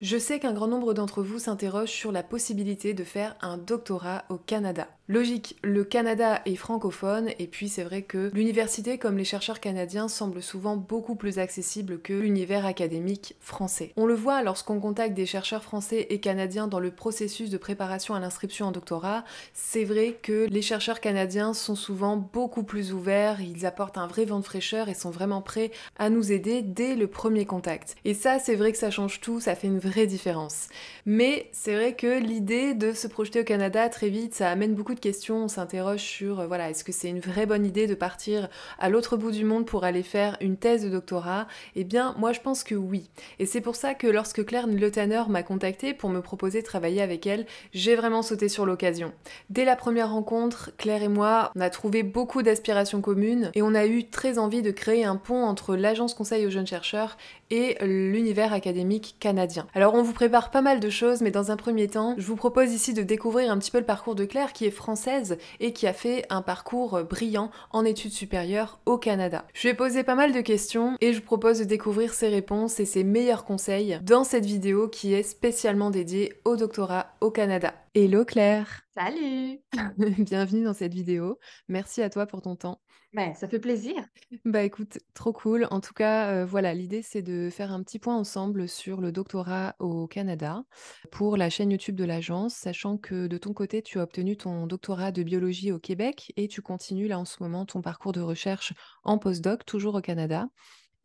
Je sais qu'un grand nombre d'entre vous s'interrogent sur la possibilité de faire un doctorat au Canada. Logique, le Canada est francophone et puis c'est vrai que l'université comme les chercheurs canadiens semble souvent beaucoup plus accessible que l'univers académique français. On le voit lorsqu'on contacte des chercheurs français et canadiens dans le processus de préparation à l'inscription en doctorat, c'est vrai que les chercheurs canadiens sont souvent beaucoup plus ouverts, ils apportent un vrai vent de fraîcheur et sont vraiment prêts à nous aider dès le premier contact. Et ça, c'est vrai que ça change tout, ça fait une vraie différence. Mais c'est vrai que l'idée de se projeter au Canada très vite, ça amène beaucoup de questions, on s'interroge sur, euh, voilà, est-ce que c'est une vraie bonne idée de partir à l'autre bout du monde pour aller faire une thèse de doctorat Eh bien, moi, je pense que oui. Et c'est pour ça que lorsque Claire Le Tanner m'a contactée pour me proposer de travailler avec elle, j'ai vraiment sauté sur l'occasion. Dès la première rencontre, Claire et moi, on a trouvé beaucoup d'aspirations communes et on a eu très envie de créer un pont entre l'agence conseil aux jeunes chercheurs et l'univers académique canadien. Alors on vous prépare pas mal de choses, mais dans un premier temps, je vous propose ici de découvrir un petit peu le parcours de Claire qui est française et qui a fait un parcours brillant en études supérieures au Canada. Je vais poser pas mal de questions et je vous propose de découvrir ses réponses et ses meilleurs conseils dans cette vidéo qui est spécialement dédiée au doctorat au Canada. Hello Claire. Salut. Bienvenue dans cette vidéo. Merci à toi pour ton temps. Ben, ça fait plaisir. Bah écoute, trop cool. En tout cas, euh, voilà, l'idée c'est de faire un petit point ensemble sur le doctorat au Canada pour la chaîne YouTube de l'agence, sachant que de ton côté, tu as obtenu ton doctorat de biologie au Québec et tu continues là en ce moment ton parcours de recherche en postdoc toujours au Canada.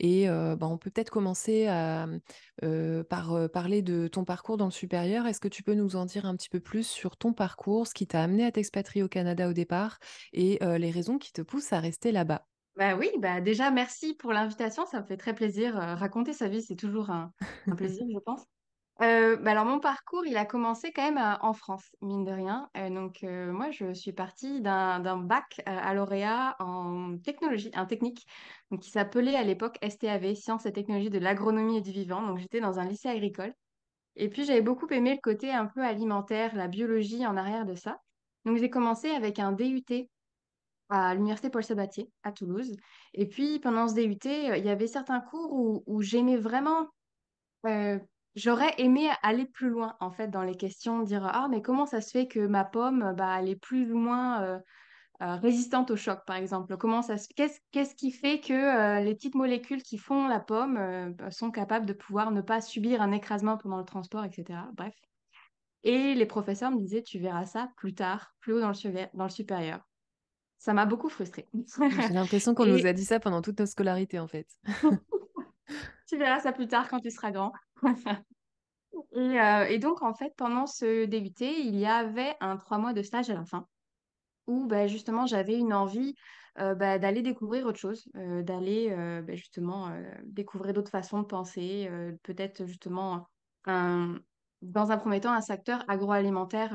Et ben, on peut peut-être commencer mmh, par parler de ton parcours dans le supérieur. Est-ce que tu peux nous en dire un petit peu plus sur ton parcours, ce qui t'a amené à t'expatrier au Canada au départ et les raisons qui te poussent à rester là-bas bah oui, bah déjà merci pour l'invitation, ça me fait très plaisir. raconter sa vie, c'est toujours un plaisir, je pense. Euh, bah, alors mon parcours, il a commencé quand même euh, en France, mine de rien. Euh, donc moi, je suis partie d'un bac à lauréat en technologie, un technique, donc qui s'appelait à l'époque STAV, Sciences et Technologies de l'agronomie et du vivant. Donc j'étais dans un lycée agricole. Et puis j'avais beaucoup aimé le côté un peu alimentaire, la biologie en arrière de ça. Donc j'ai commencé avec un DUT à l'université Paul Sabatier à Toulouse. Et puis pendant ce DUT, il y avait certains cours où, j'aimais vraiment J'aurais aimé aller plus loin, en fait, dans les questions, dire Ah, mais comment ça se fait que ma pomme, euh, bah, elle est plus ou moins euh, euh, résistante au choc, par exemple Comment ça qu'est-ce, qu'est-ce qui fait que les petites molécules qui font la pomme bah, sont capables de pouvoir ne pas subir un écrasement pendant le transport, etc. Bref. Et les professeurs me disaient Tu verras ça plus tard, plus haut dans le, dans le supérieur. Ça m'a beaucoup frustrée. J'ai l'impression qu'on nous a dit ça pendant toute nos scolarité en fait. tu verras ça plus tard quand tu seras grand. Et, euh, et donc, en fait, pendant ce DUT, il y avait un trois mois de stage à la fin où bah, justement j'avais une envie euh, bah, d'aller découvrir autre chose, euh, d'aller bah, justement découvrir d'autres façons de penser, peut-être justement dans un premier temps un secteur agroalimentaire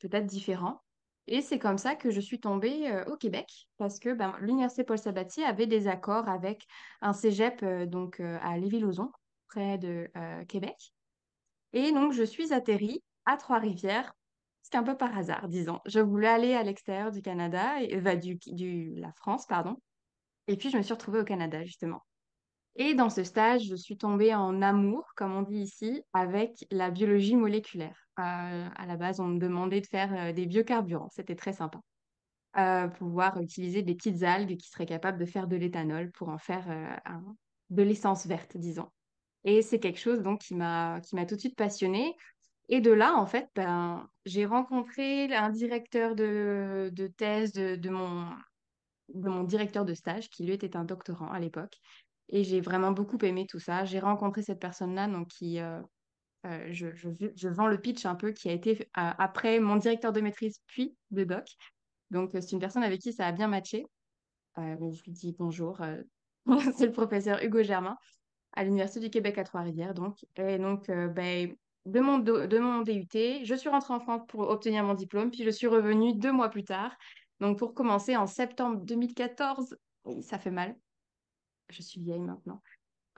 peut-être différent. Et c'est comme ça que je suis tombée au Québec parce que ben, l'université Paul Sabatier avait des accords avec un cégep donc à Lévis-Lauzon près de euh, Québec. Et donc, je suis atterrie à Trois-Rivières, c'est un peu par hasard, disons. Je voulais aller à l'extérieur du Canada, et, euh, bah, du, la France, pardon. Et puis, je me suis retrouvée au Canada, justement. Et dans ce stage, je suis tombée en amour, comme on dit ici, avec la biologie moléculaire. Euh, à la base, on me demandait de faire des biocarburants. C'était très sympa. pouvoir utiliser des petites algues qui seraient capables de faire de l'éthanol pour en faire de l'essence verte, disons. Et c'est quelque chose donc qui m'a qui m'a tout de suite passionnée. Et de là, en fait, ben, j'ai rencontré un directeur de, thèse de, mon, mon directeur de stage, qui lui était un doctorant à l'époque. Et j'ai vraiment beaucoup aimé tout ça. J'ai rencontré cette personne-là, donc qui, euh, euh, je, vends le pitch un peu, qui a été après mon directeur de maîtrise, puis le doc. Donc, c'est une personne avec qui ça a bien matché. Euh, je lui dis bonjour, c'est le professeur Hugo Germain à l'Université du Québec à Trois-Rivières. Donc. Et donc, euh, ben, de, mon de mon DUT, je suis rentrée en France pour obtenir mon diplôme, puis je suis revenue deux mois plus tard. Donc, pour commencer en septembre 2014, ça fait mal. Je suis vieille maintenant.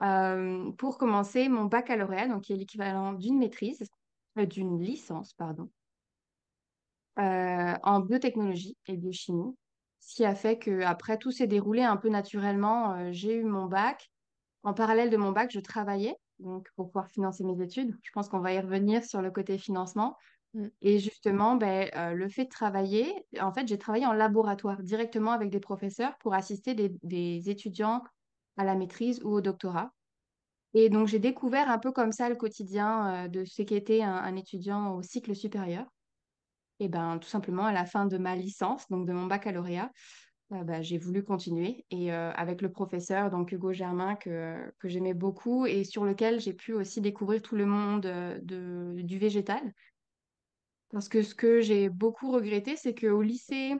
Euh, pour commencer mon baccalauréat, donc qui est l'équivalent d'une maîtrise, euh, d'une licence, pardon, en biotechnologie et biochimie. Ce qui a fait que après tout s'est déroulé un peu naturellement. j'ai eu mon bac, en parallèle de mon bac, je travaillais donc pour pouvoir financer mes études. Je pense qu'on va y revenir sur le côté financement. Mm. Et justement, ben, euh, le fait de travailler, en fait, j'ai travaillé en laboratoire directement avec des professeurs pour assister des, étudiants à la maîtrise ou au doctorat. Et donc, j'ai découvert un peu comme ça le quotidien euh, de ce qu'était un, un étudiant au cycle supérieur. Et ben, tout simplement, à la fin de ma licence, donc de mon baccalauréat, ah bah, j'ai voulu continuer. Et avec le professeur, donc Hugo Germain, que, j'aimais beaucoup et sur lequel j'ai pu aussi découvrir tout le monde du végétal. Parce que ce que j'ai beaucoup regretté, c'est qu'au lycée,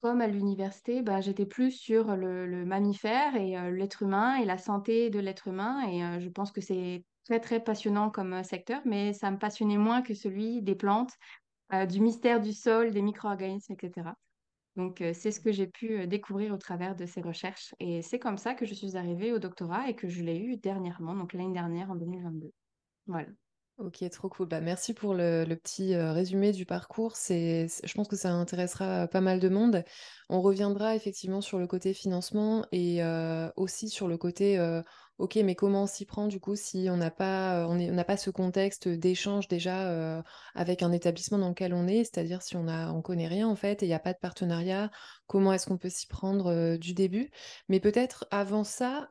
comme à l'université, bah, j'étais plus sur le, mammifère et l'être humain et la santé de l'être humain. Et je pense que c'est très, très passionnant comme secteur, mais ça me passionnait moins que celui des plantes, du mystère du sol, des micro-organismes, etc. Donc, c'est ce que j'ai pu découvrir au travers de ces recherches. Et c'est comme ça que je suis arrivée au doctorat et que je l'ai eu dernièrement, donc l'année dernière, en 2022. Voilà. Ok, trop cool. Bah, merci pour le, petit résumé du parcours. C'est, je pense que ça intéressera pas mal de monde. On reviendra effectivement sur le côté financement et aussi sur le côté ok, mais comment on s'y prend du coup si on n'a pas, euh, on pas ce contexte d'échange déjà euh, avec un établissement dans lequel on est, c'est-à-dire si on a, on connaît rien en fait et il n'y a pas de partenariat, comment est-ce qu'on peut s'y prendre euh, du début Mais peut-être avant ça,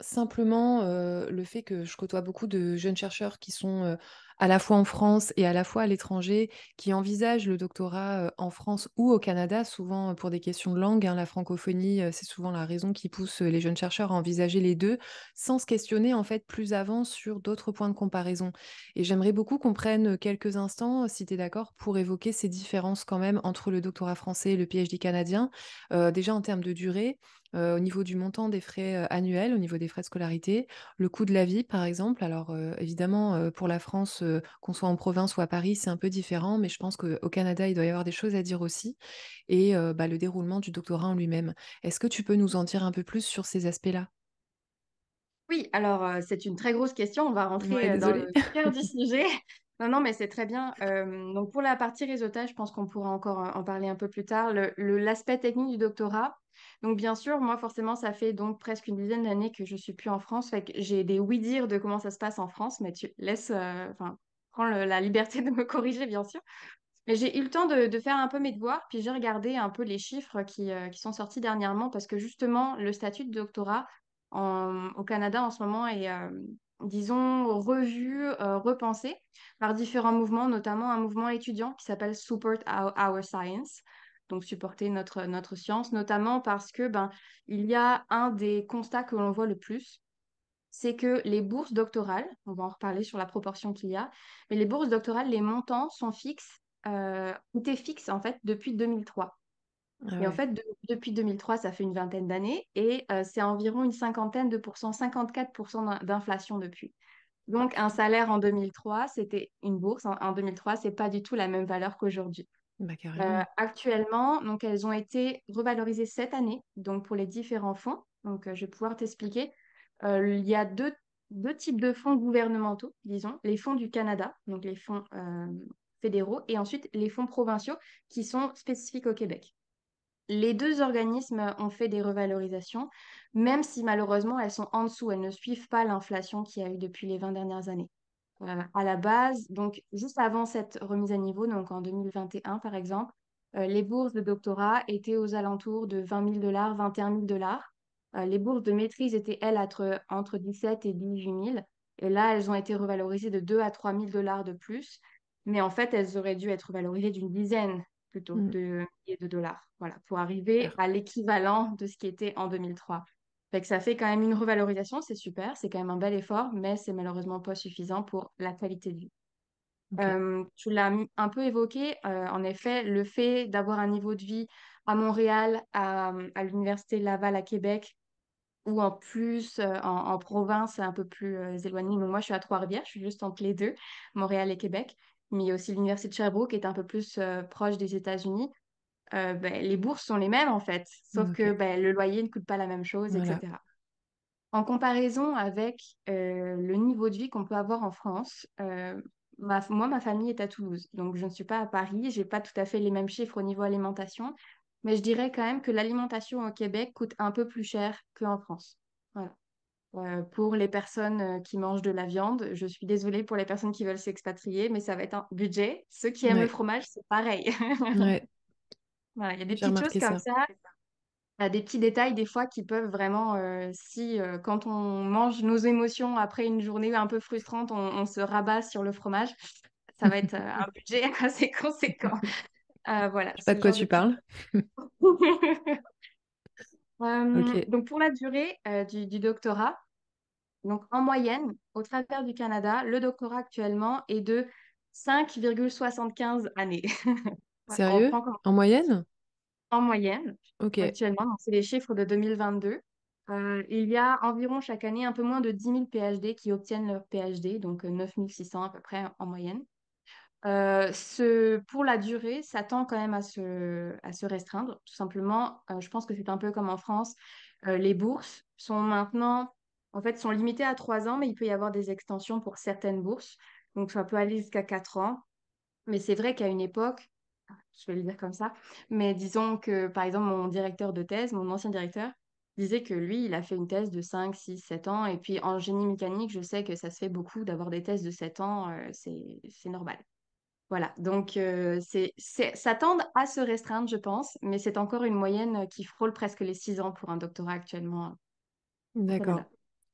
simplement le fait que je côtoie beaucoup de jeunes chercheurs qui sont à la fois en France et à la fois à l'étranger, qui envisagent le doctorat euh, en France ou au Canada, souvent euh, pour des questions de langue. Hein, la francophonie, euh, c'est souvent la raison qui pousse les jeunes chercheurs à envisager les deux, sans se questionner en fait plus avant sur d'autres points de comparaison. Et j'aimerais beaucoup qu'on prenne quelques instants, si tu es d'accord, pour évoquer ces différences quand même entre le doctorat français et le PhD canadien, déjà en termes de durée, euh, au niveau du montant des frais euh, annuels, au niveau des frais de scolarité, le coût de la vie, par exemple. Alors, euh, évidemment, pour la France, qu'on soit en province ou à Paris, c'est un peu différent, mais je pense qu'au Canada, il doit y avoir des choses à dire aussi. Et bah, le déroulement du doctorat en lui-même. Est-ce que tu peux nous en dire un peu plus sur ces aspects-là Oui, alors, c'est une très grosse question. On va rentrer dans le cœur du sujet. Non, non, mais c'est très bien. donc pour la partie réseautage, je pense qu'on pourra encore en parler un peu plus tard. L'aspect technique du doctorat, donc bien sûr, moi forcément, ça fait donc presque une dizaine d'années que je suis plus en France, j'ai des oui-dire de comment ça se passe en France, mais tu laisses, euh, enfin, prends la liberté de me corriger, bien sûr. Mais j'ai eu le temps de, faire un peu mes devoirs, puis j'ai regardé un peu les chiffres qui, euh, sont sortis dernièrement, parce que justement, le statut de doctorat au Canada en ce moment est, euh, disons, revu, repensé par différents mouvements, notamment un mouvement étudiant qui s'appelle Support Our Science, donc supporter notre, notre science, notamment parce que ben, il y a un des constats que l'on voit le plus, c'est que les bourses doctorales, on va en reparler sur la proportion qu'il y a, mais les bourses doctorales, les montants sont fixes, euh, étaient fixes en fait depuis 2003. Ah et en fait, depuis 2003, ça fait une vingtaine d'années et euh, c'est environ une cinquantaine de pourcents, 54% d'inflation depuis. Donc, un salaire en 2003, c'était une bourse. En, en 2003, c'est pas du tout la même valeur qu'aujourd'hui. Bah, euh, actuellement, donc elles ont été revalorisées cette année, donc pour les différents fonds. Donc, euh, je vais pouvoir t'expliquer. Euh, il y a deux, deux, types de fonds gouvernementaux, disons, les fonds du Canada, donc les fonds fédéraux, et ensuite les fonds provinciaux qui sont spécifiques au Québec. Les deux organismes ont fait des revalorisations, même si malheureusement elles sont en dessous, elles ne suivent pas l'inflation qui y a eu depuis les 20 dernières années à la base. Donc, juste avant cette remise à niveau, donc en 2021 par exemple, euh, les bourses de doctorat étaient aux alentours de 20 000 dollars, 21 000 dollars. Euh, les bourses de maîtrise étaient, elles, entre, entre 17 et 18 000. Et là, elles ont été revalorisées de 2 à 3 000 dollars de plus. Mais en fait, elles auraient dû être valorisées d'une dizaine plutôt que mm. de milliers de dollars, voilà, pour arriver à l'équivalent de ce qui était en 2003 ça fait quand même une revalorisation, c'est super, c'est quand même un bel effort, mais c'est malheureusement pas suffisant pour la qualité de vie. tu l'as un peu évoqué, en effet, le fait d'avoir un niveau de vie à Montréal, à, l'université Laval à Québec, ou en plus en, province un peu plus éloignée. moi, je suis à Trois-Rivières, je suis juste entre les deux, Montréal et Québec. Mais aussi l'université de Sherbrooke qui est un peu plus proche des États-Unis. Euh, ben, les bourses sont les mêmes en fait, sauf que ben, le loyer ne coûte pas la même chose, etc. En comparaison avec euh, le niveau de vie qu'on peut avoir en France, euh, moi, ma famille est à Toulouse, donc je ne suis pas à Paris, j'ai pas tout à fait les mêmes chiffres au niveau alimentation, mais je dirais quand même que l'alimentation au Québec coûte un peu plus cher qu'en France. pour les personnes qui mangent de la viande, je suis désolée pour les personnes qui veulent s'expatrier, mais ça va être un budget. Ceux qui aiment le fromage, c'est pareil il y a des petites choses comme ça. a des petits détails des fois qui peuvent vraiment, euh, si euh, quand on mange nos émotions après une journée un peu frustrante, on, se rabat sur le fromage, ça va être euh, un budget assez conséquent. voilà, ne sais pas de quoi tu parles. Donc hum, pour la durée du, doctorat, donc en moyenne, au travers du Canada, le doctorat actuellement est de 5,75 années. Sérieux En moyenne En moyenne, Ok. actuellement. C'est les chiffres de 2022. Euh, il y a environ chaque année un peu moins de 10 000 PhD qui obtiennent leur PhD, donc 9 euh, 600 à peu près en moyenne. Euh, ce, pour la durée, ça tend quand même à se, à se restreindre. Tout simplement, je pense que c'est un peu comme en France. les bourses sont maintenant, en fait, sont limitées à 3 ans, mais il peut y avoir des extensions pour certaines bourses. Donc, ça peut aller jusqu'à 4 ans. Mais c'est vrai qu'à une époque, je vais le dire comme ça, mais disons que par exemple mon directeur de thèse, mon ancien directeur, disait que lui, il a fait une thèse de 5, 6, 7 ans, et puis en génie mécanique, je sais que ça se fait beaucoup d'avoir des thèses de 7 ans, euh, c'est normal. Voilà, donc euh, c'est ça tend à se restreindre, je pense, mais c'est encore une moyenne qui frôle presque les 6 ans pour un doctorat actuellement. D'accord.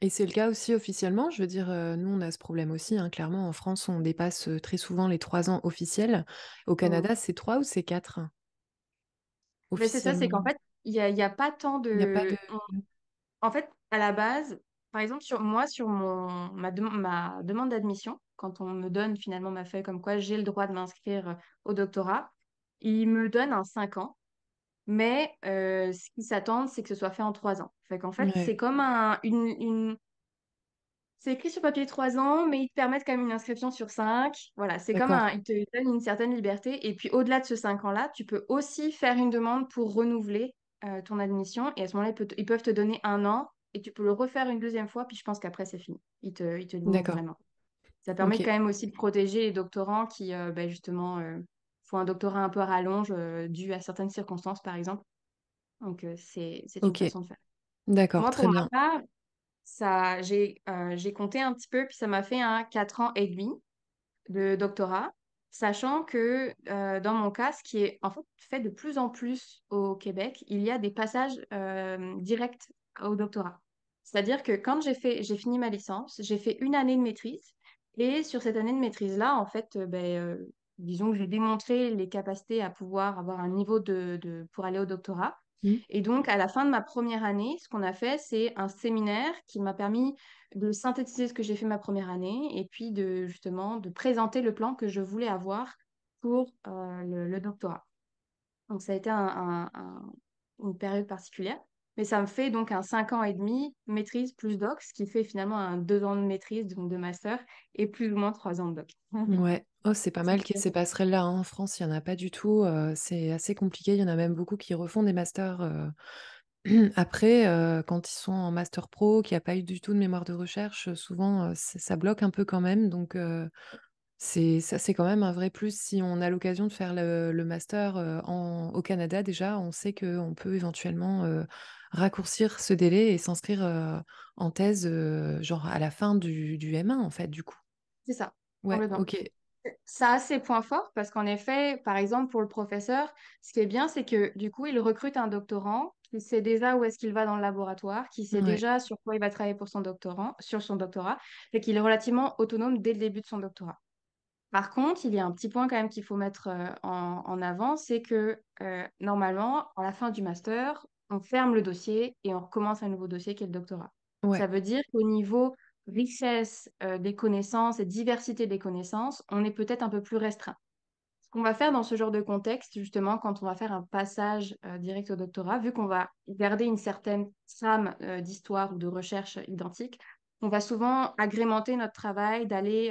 Et c'est le cas aussi officiellement. Je veux dire, euh, nous, on a ce problème aussi. Hein, clairement, en France, on dépasse euh, très souvent les trois ans officiels. Au mmh Canada, c'est trois ou c'est quatre hein, Mais c'est ça, c'est qu'en fait, il n'y a, y a pas tant de. En fait, à la base, par exemple, sur moi, sur mon, ma, demande d'admission, quand on me donne finalement ma feuille comme quoi j'ai le droit de m'inscrire euh, au doctorat, il me donne un cinq ans. Mais euh, ce qu'ils s'attendent, c'est que ce soit fait en trois ans. Fait fait, c'est comme une, C'est écrit sur papier trois ans, mais ils te permettent quand même une inscription sur cinq. Voilà, c'est comme un... Ils te donnent une certaine liberté. Et puis au-delà de ce cinq ans-là, tu peux aussi faire une demande pour renouveler euh, ton admission. Et à ce moment-là, ils, peuvent te donner un an et tu peux le refaire une deuxième fois. Puis je pense qu'après, c'est fini. Ils te, ils te vraiment. Ça permet quand même aussi de protéger les doctorants qui, euh, ben, justement, un doctorat un peu rallonge euh, dû à certaines circonstances, par exemple. Donc, euh, c'est une façon de faire. D'accord, très bien. ça, j'ai, euh, j'ai compté un petit peu, puis ça m'a fait un 4 ans et demi de doctorat, sachant que dans mon cas, ce qui est en fait fait de plus en plus au Québec, il y a des passages directs au doctorat. C'est-à-dire que quand j'ai, fait, j'ai fini ma licence, j'ai fait une année de maîtrise, et sur cette année de maîtrise-là, en fait, ben, disons que j'ai démontré les capacités à pouvoir avoir un niveau de, pour aller au doctorat. Mmh. Et donc, à la fin de ma première année, ce qu'on a fait, c'est un séminaire qui m'a permis de synthétiser ce que j'ai fait ma première année et puis de justement de présenter le plan que je voulais avoir pour euh, le, doctorat. Donc, ça a été un, une période particulière. Mais ça me fait donc un 5 ans et demi maîtrise plus doc, ce qui fait finalement un 2 ans de maîtrise, donc de master, et plus ou moins 3 ans de doc. ouais, Oh, c'est pas mal qu'il y ait ces passerelles-là. Hein, en France, il n'y en a pas du tout. c'est assez compliqué. Il y en a même beaucoup qui refont des masters après, quand ils sont en master pro, qui n'y a pas eu du tout de mémoire de recherche. Souvent, ça bloque un peu quand même. Donc, c'est ça, quand même un vrai plus si on a l'occasion de faire le, master au Canada. Déjà, on sait qu'on peut éventuellement raccourcir ce délai et s'inscrire en thèse, genre à la fin du, du M1, en fait, du coup. C'est ça, Ouais, ok ça a ses points forts parce qu'en effet, par exemple, pour le professeur, ce qui est bien, c'est que du coup, il recrute un doctorant qui sait déjà où est-ce qu'il va dans le laboratoire, qui sait déjà sur quoi il va travailler pour son sur son doctorat, et qu'il est relativement autonome dès le début de son doctorat. Par contre, il y a un petit point quand même qu'il faut mettre euh, en, avant, c'est que euh, normalement, à la fin du master, on ferme le dossier et on recommence un nouveau dossier qui est le doctorat. Ça veut dire qu'au niveau richesse euh, des connaissances et diversité des connaissances, on est peut-être un peu plus restreint. Ce qu'on va faire dans ce genre de contexte, justement, quand on va faire un passage euh, direct au doctorat, vu qu'on va garder une certaine trame euh, d'histoire ou de recherche identique, on va souvent agrémenter notre travail d'aller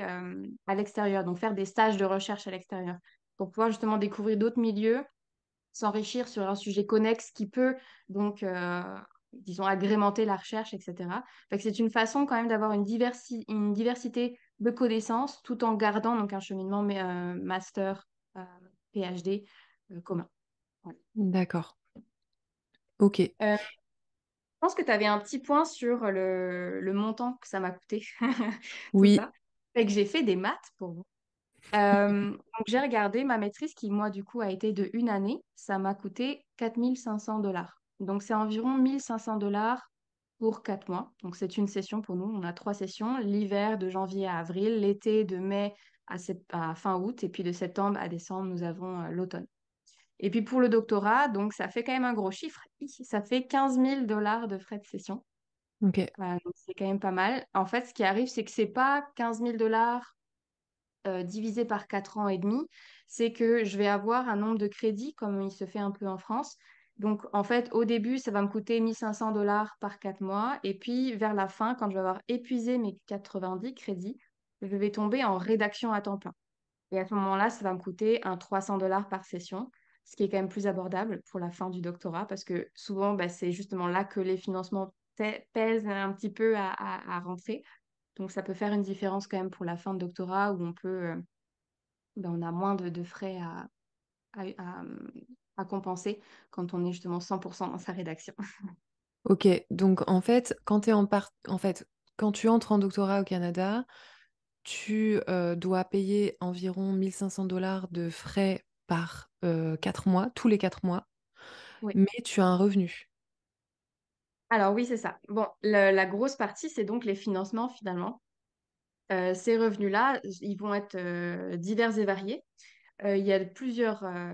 à l'extérieur, donc faire des stages de recherche à l'extérieur, pour pouvoir justement découvrir d'autres milieux, s'enrichir sur un sujet connexe qui peut donc disons, agrémenter la recherche, etc. C'est une façon quand même d'avoir une, diversité, une diversité de connaissances tout en gardant donc un cheminement euh, master, euh, PhD euh, commun. D'accord. Ok. je pense que tu avais un petit point sur le, montant que ça m'a coûté. oui. que j'ai fait des maths pour vous. donc j'ai regardé ma maîtrise qui, moi, du coup, a été de une année. Ça m'a coûté 4500 dollars. Donc, c'est environ 1500 dollars pour quatre mois. Donc, c'est une session pour nous. On a trois sessions l'hiver de janvier à avril, l'été de mai à, fin août, et puis de septembre à décembre, nous avons euh, l'automne. Et puis pour le doctorat, donc ça fait quand même un gros chiffre. Ça fait 15 000 dollars de frais de session. Ok. c'est quand même pas mal. En fait, ce qui arrive, c'est que c'est pas 15 000 dollars euh, divisé par 4 ans et demi. C'est que je vais avoir un nombre de crédits, comme il se fait un peu en France. Donc, en fait, au début, ça va me coûter 1500 dollars par 4 mois. Et puis, vers la fin, quand je vais avoir épuisé mes 90 crédits, je vais tomber en rédaction à temps plein. Et à ce moment-là, ça va me coûter un 300 dollars par session, ce qui est quand même plus abordable pour la fin du doctorat, parce que souvent, bah, c'est justement là que les financements pèsent un petit peu à, rentrer. Donc, ça peut faire une différence quand même pour la fin de doctorat, où on peut, euh, bah, on a moins de, frais à, compenser quand on est justement 100% dans sa rédaction. Ok, donc en fait, quand, tu entres en doctorat au Canada, tu euh, dois payer environ 1500 dollars de frais par euh, quatre mois, tous les quatre mois, mais tu as un revenu. Alors oui, c'est ça. Bon, la grosse partie, c'est donc les financements finalement. Euh, ces revenus-là, ils vont être divers et variés. Euh, il y a plusieurs euh,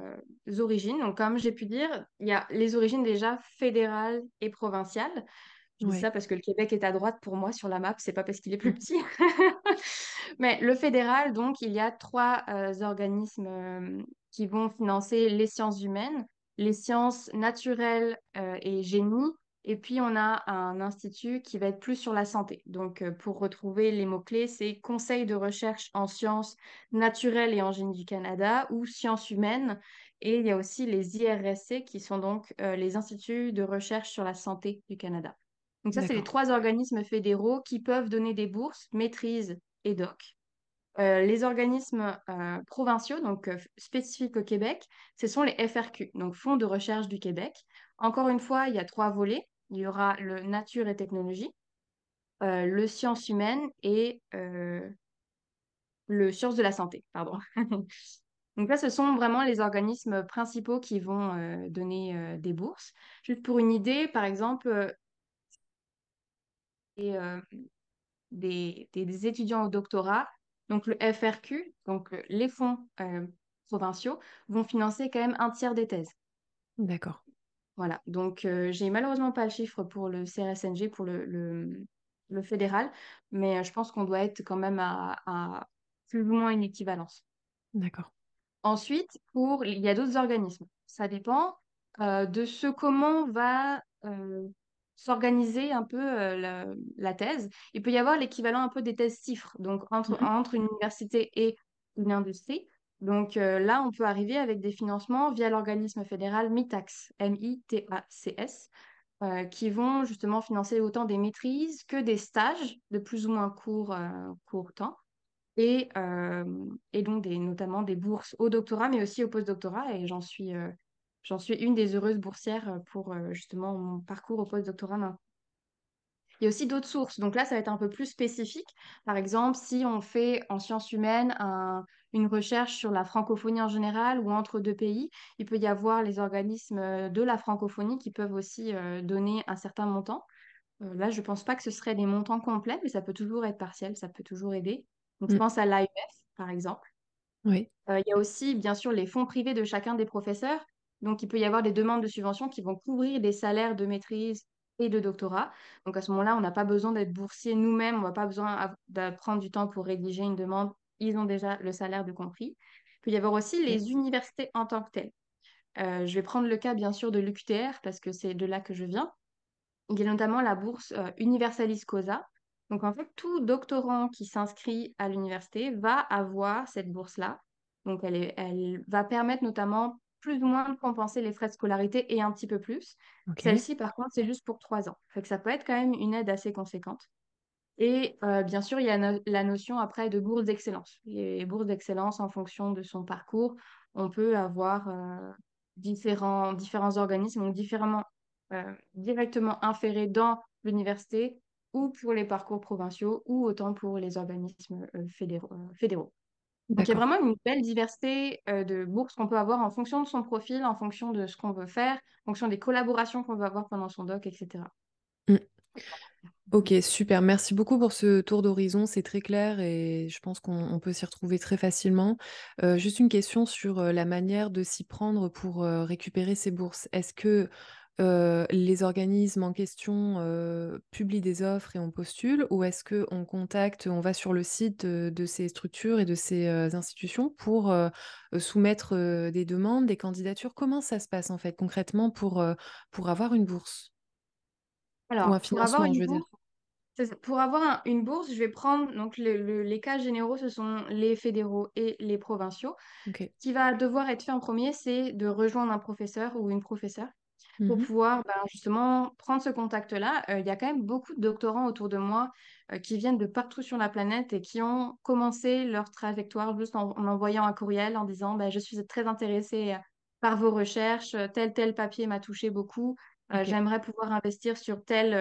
origines. Donc, comme j'ai pu dire, il y a les origines déjà fédérales et provinciales. Je dis ça parce que le Québec est à droite pour moi sur la map, c'est pas parce qu'il est plus mmh. petit. Mais le fédéral, donc, il y a trois euh, organismes qui vont financer les sciences humaines, les sciences naturelles et génie, et puis, on a un institut qui va être plus sur la santé. Donc, euh, pour retrouver les mots-clés, c'est Conseil de recherche en sciences naturelles et en génie du Canada ou sciences humaines. Et il y a aussi les IRSC qui sont donc euh, les instituts de recherche sur la santé du Canada. Donc, ça, c'est les trois organismes fédéraux qui peuvent donner des bourses, maîtrise et doc. Euh, les organismes provinciaux, donc spécifiques au Québec, ce sont les FRQ, donc Fonds de recherche du Québec. Encore une fois, il y a trois volets il y aura le nature et technologie, euh, le sciences humaines et euh, le sciences de la santé, pardon. Donc là, ce sont vraiment les organismes principaux qui vont euh, donner des bourses. Juste pour une idée, par exemple, et, des, étudiants au doctorat, donc le FRQ, donc les fonds provinciaux, vont financer quand même un tiers des thèses. D'accord. Voilà, donc euh, j'ai malheureusement pas le chiffre pour le CRSNG, pour le, fédéral, mais euh, je pense qu'on doit être quand même à, plus ou moins une équivalence. D'accord. Ensuite, pour, il y a d'autres organismes. Ça dépend euh, de ce comment va s'organiser un peu la, thèse. Il peut y avoir l'équivalent un peu des thèses chiffres, Donc, entre, mhm. entre une université et une industrie, donc euh, là, on peut arriver avec des financements via l'organisme fédéral MITAX, M-I-T-A-C-S, euh, qui vont justement financer autant des maîtrises que des stages de plus ou moins court, euh, court temps, et, donc des, notamment des bourses au doctorat, mais aussi au postdoctorat. Et j'en suis, j'en suis une des heureuses boursières pour justement mon parcours au postdoctorat Il y a aussi d'autres sources. Donc là, ça va être un peu plus spécifique. Par exemple, si on fait en sciences humaines un, une recherche sur la francophonie en général ou entre deux pays. Il peut y avoir les organismes euh, de la francophonie qui peuvent aussi euh, donner un certain montant. Euh, là, je ne pense pas que ce serait des montants complets, mais ça peut toujours être partiel, ça peut toujours aider. Donc, je mm. pense à l'AEF, par exemple. Oui. il y a aussi, bien sûr, les fonds privés de chacun des professeurs. Donc, il peut y avoir des demandes de subventions qui vont couvrir des salaires de maîtrise et de doctorat. Donc, à ce moment-là, on n'a pas besoin d'être boursier nous-mêmes, on n'a pas besoin de prendre du temps pour rédiger une demande ils ont déjà le salaire de compris. Il peut y avoir aussi les mmh. universités en tant que telles. Euh, je vais prendre le cas bien sûr de l'UQTR parce que c'est de là que je viens. Il y a notamment la bourse euh, Universalis Causa. Donc en fait, tout doctorant qui s'inscrit à l'université va avoir cette bourse-là. Donc elle, va permettre notamment plus ou moins de compenser les frais de scolarité et un petit peu plus. Celle-ci, par contre, c'est juste pour trois ans. Fait que ça peut être quand même une aide assez conséquente. Et euh, bien sûr, il y a la notion après de bourse d'excellence. Et bourses d'excellence, en fonction de son parcours, on peut avoir euh, différents, différents organismes, donc différemment, euh, directement inférés dans l'université ou pour les parcours provinciaux ou autant pour les organismes fédéraux, Donc il y a vraiment une belle diversité de bourses qu'on peut avoir en fonction de son profil, en fonction de ce qu'on veut faire, en fonction des collaborations qu'on veut avoir pendant son doc, etc. Ok, super. Merci beaucoup pour ce tour d'horizon. C'est très clair et je pense qu'on peut s'y retrouver très facilement. Euh, juste une question sur euh, la manière de s'y prendre pour euh, récupérer ces bourses. Est-ce que les organismes en question publient des offres et on postule ou est-ce qu'on contacte, on va sur le site de, ces structures et de ces institutions pour soumettre des demandes, des candidatures Comment ça se passe en fait concrètement pour, pour avoir une bourse Alors, ou un financement, pour avoir une bourse, je vais prendre donc les cas généraux, ce sont les fédéraux et les provinciaux. Ce qui va devoir être fait en premier, c'est de rejoindre un professeur ou une professeure pour mhm. pouvoir ben, justement prendre ce contact-là. Euh, il y a quand même beaucoup de doctorants autour de moi euh, qui viennent de partout sur la planète et qui ont commencé leur trajectoire juste en, envoyant un courriel en disant ben, je suis très intéressée par vos recherches, tel tel papier m'a touché beaucoup. Euh, j'aimerais pouvoir investir sur tel,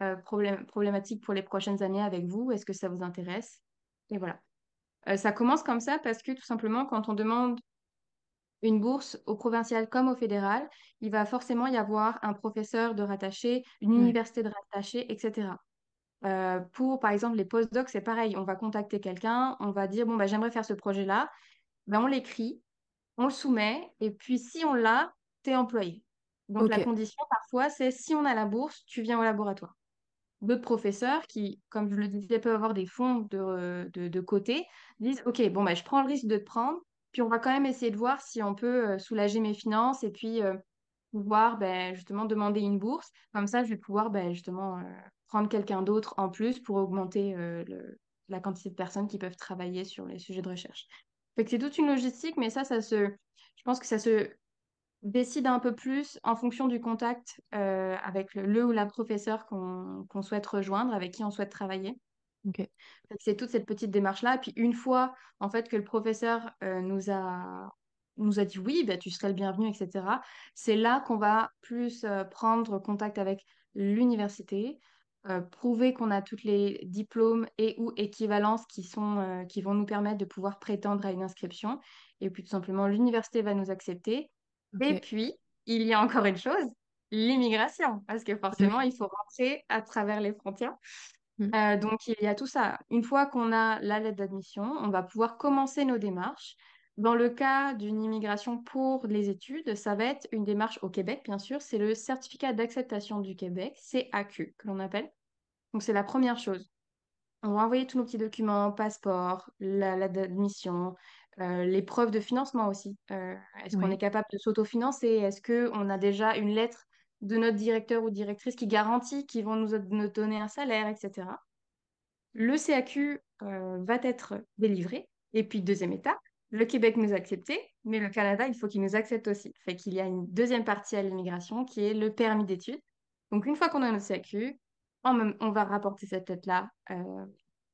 euh, problématique pour les prochaines années avec vous Est-ce que ça vous intéresse Et voilà. Euh, ça commence comme ça parce que tout simplement, quand on demande une bourse au provincial comme au fédéral, il va forcément y avoir un professeur de rattaché, une mmh. université de rattaché, etc. Euh, pour, par exemple, les postdocs, c'est pareil. On va contacter quelqu'un, on va dire, bon, bah, j'aimerais faire ce projet-là. Ben, on l'écrit, on le soumet, et puis si on l'a, tu es employé. Donc, la condition, parfois, c'est si on a la bourse, tu viens au laboratoire d'autres professeurs qui, comme je le disais, peuvent avoir des fonds de, côté, disent Ok, bon, bah, je prends le risque de te prendre, puis on va quand même essayer de voir si on peut euh, soulager mes finances et puis euh, pouvoir ben, justement demander une bourse. Comme ça, je vais pouvoir bah, justement euh, prendre quelqu'un d'autre en plus pour augmenter la quantité de personnes qui peuvent travailler sur les sujets de recherche. Fait que c'est toute une logistique, mais ça, ça se, je pense que ça se décide un peu plus en fonction du contact euh, avec le, ou la professeur qu'on souhaite rejoindre, avec qui on souhaite travailler. C'est toute cette petite démarche-là. Puis une fois en fait que le professeur euh, nous a nous a dit oui, bah, tu serais le bienvenu, etc. C'est là qu'on va plus euh, prendre contact avec l'université, prouver qu'on a tous les diplômes et ou équivalences qui, sont, qui vont nous permettre de pouvoir prétendre à une inscription. Et puis tout simplement, l'université va nous accepter et puis, il y a encore une chose, l'immigration, parce que mm. forcément, il faut rentrer à travers les frontières. Mm. Euh, donc, il y a tout ça. Une fois qu'on a la lettre d'admission, on va pouvoir commencer nos démarches. Dans le cas d'une immigration pour les études, ça va être une démarche au Québec, bien sûr. C'est le certificat d'acceptation du Québec, CAQ, que l'on appelle. Donc, c'est la première chose. On va envoyer tous nos petits documents, passeport, la lettre d'admission, euh, les preuves de financement aussi. Euh, est-ce qu'on est capable de s'autofinancer Est-ce qu'on a déjà une lettre de notre directeur ou directrice qui garantit qu'ils vont nous, donner un salaire, etc. Le CAQ euh, va être délivré. Et puis, deuxième étape, le Québec nous a accepté, mais le Canada, il faut qu'il nous accepte aussi. Fait qu'il y a une deuxième partie à l'immigration qui est le permis d'études. Donc, une fois qu'on a notre CAQ, on, on va rapporter cette lettre-là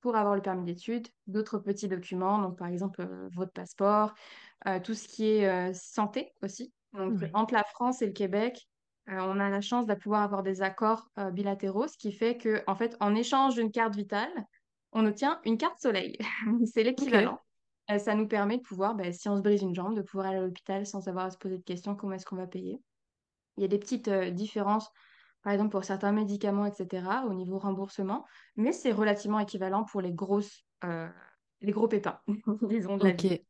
pour avoir le permis d'études, d'autres petits documents, donc par exemple euh, votre passeport, euh, tout ce qui est euh, santé aussi. entre la France et le Québec, on a la chance de pouvoir avoir des accords bilatéraux, ce qui fait qu'en en fait, en échange d'une carte vitale, on obtient une carte soleil. C'est l'équivalent. ça nous permet de pouvoir, ben, si on se brise une jambe, de pouvoir aller à l'hôpital sans avoir à se poser de questions comment est-ce qu'on va payer. Il y a des petites différences par exemple pour certains médicaments, etc., au niveau remboursement, mais c'est relativement équivalent pour les grosses, euh, les gros pépins, disons de Et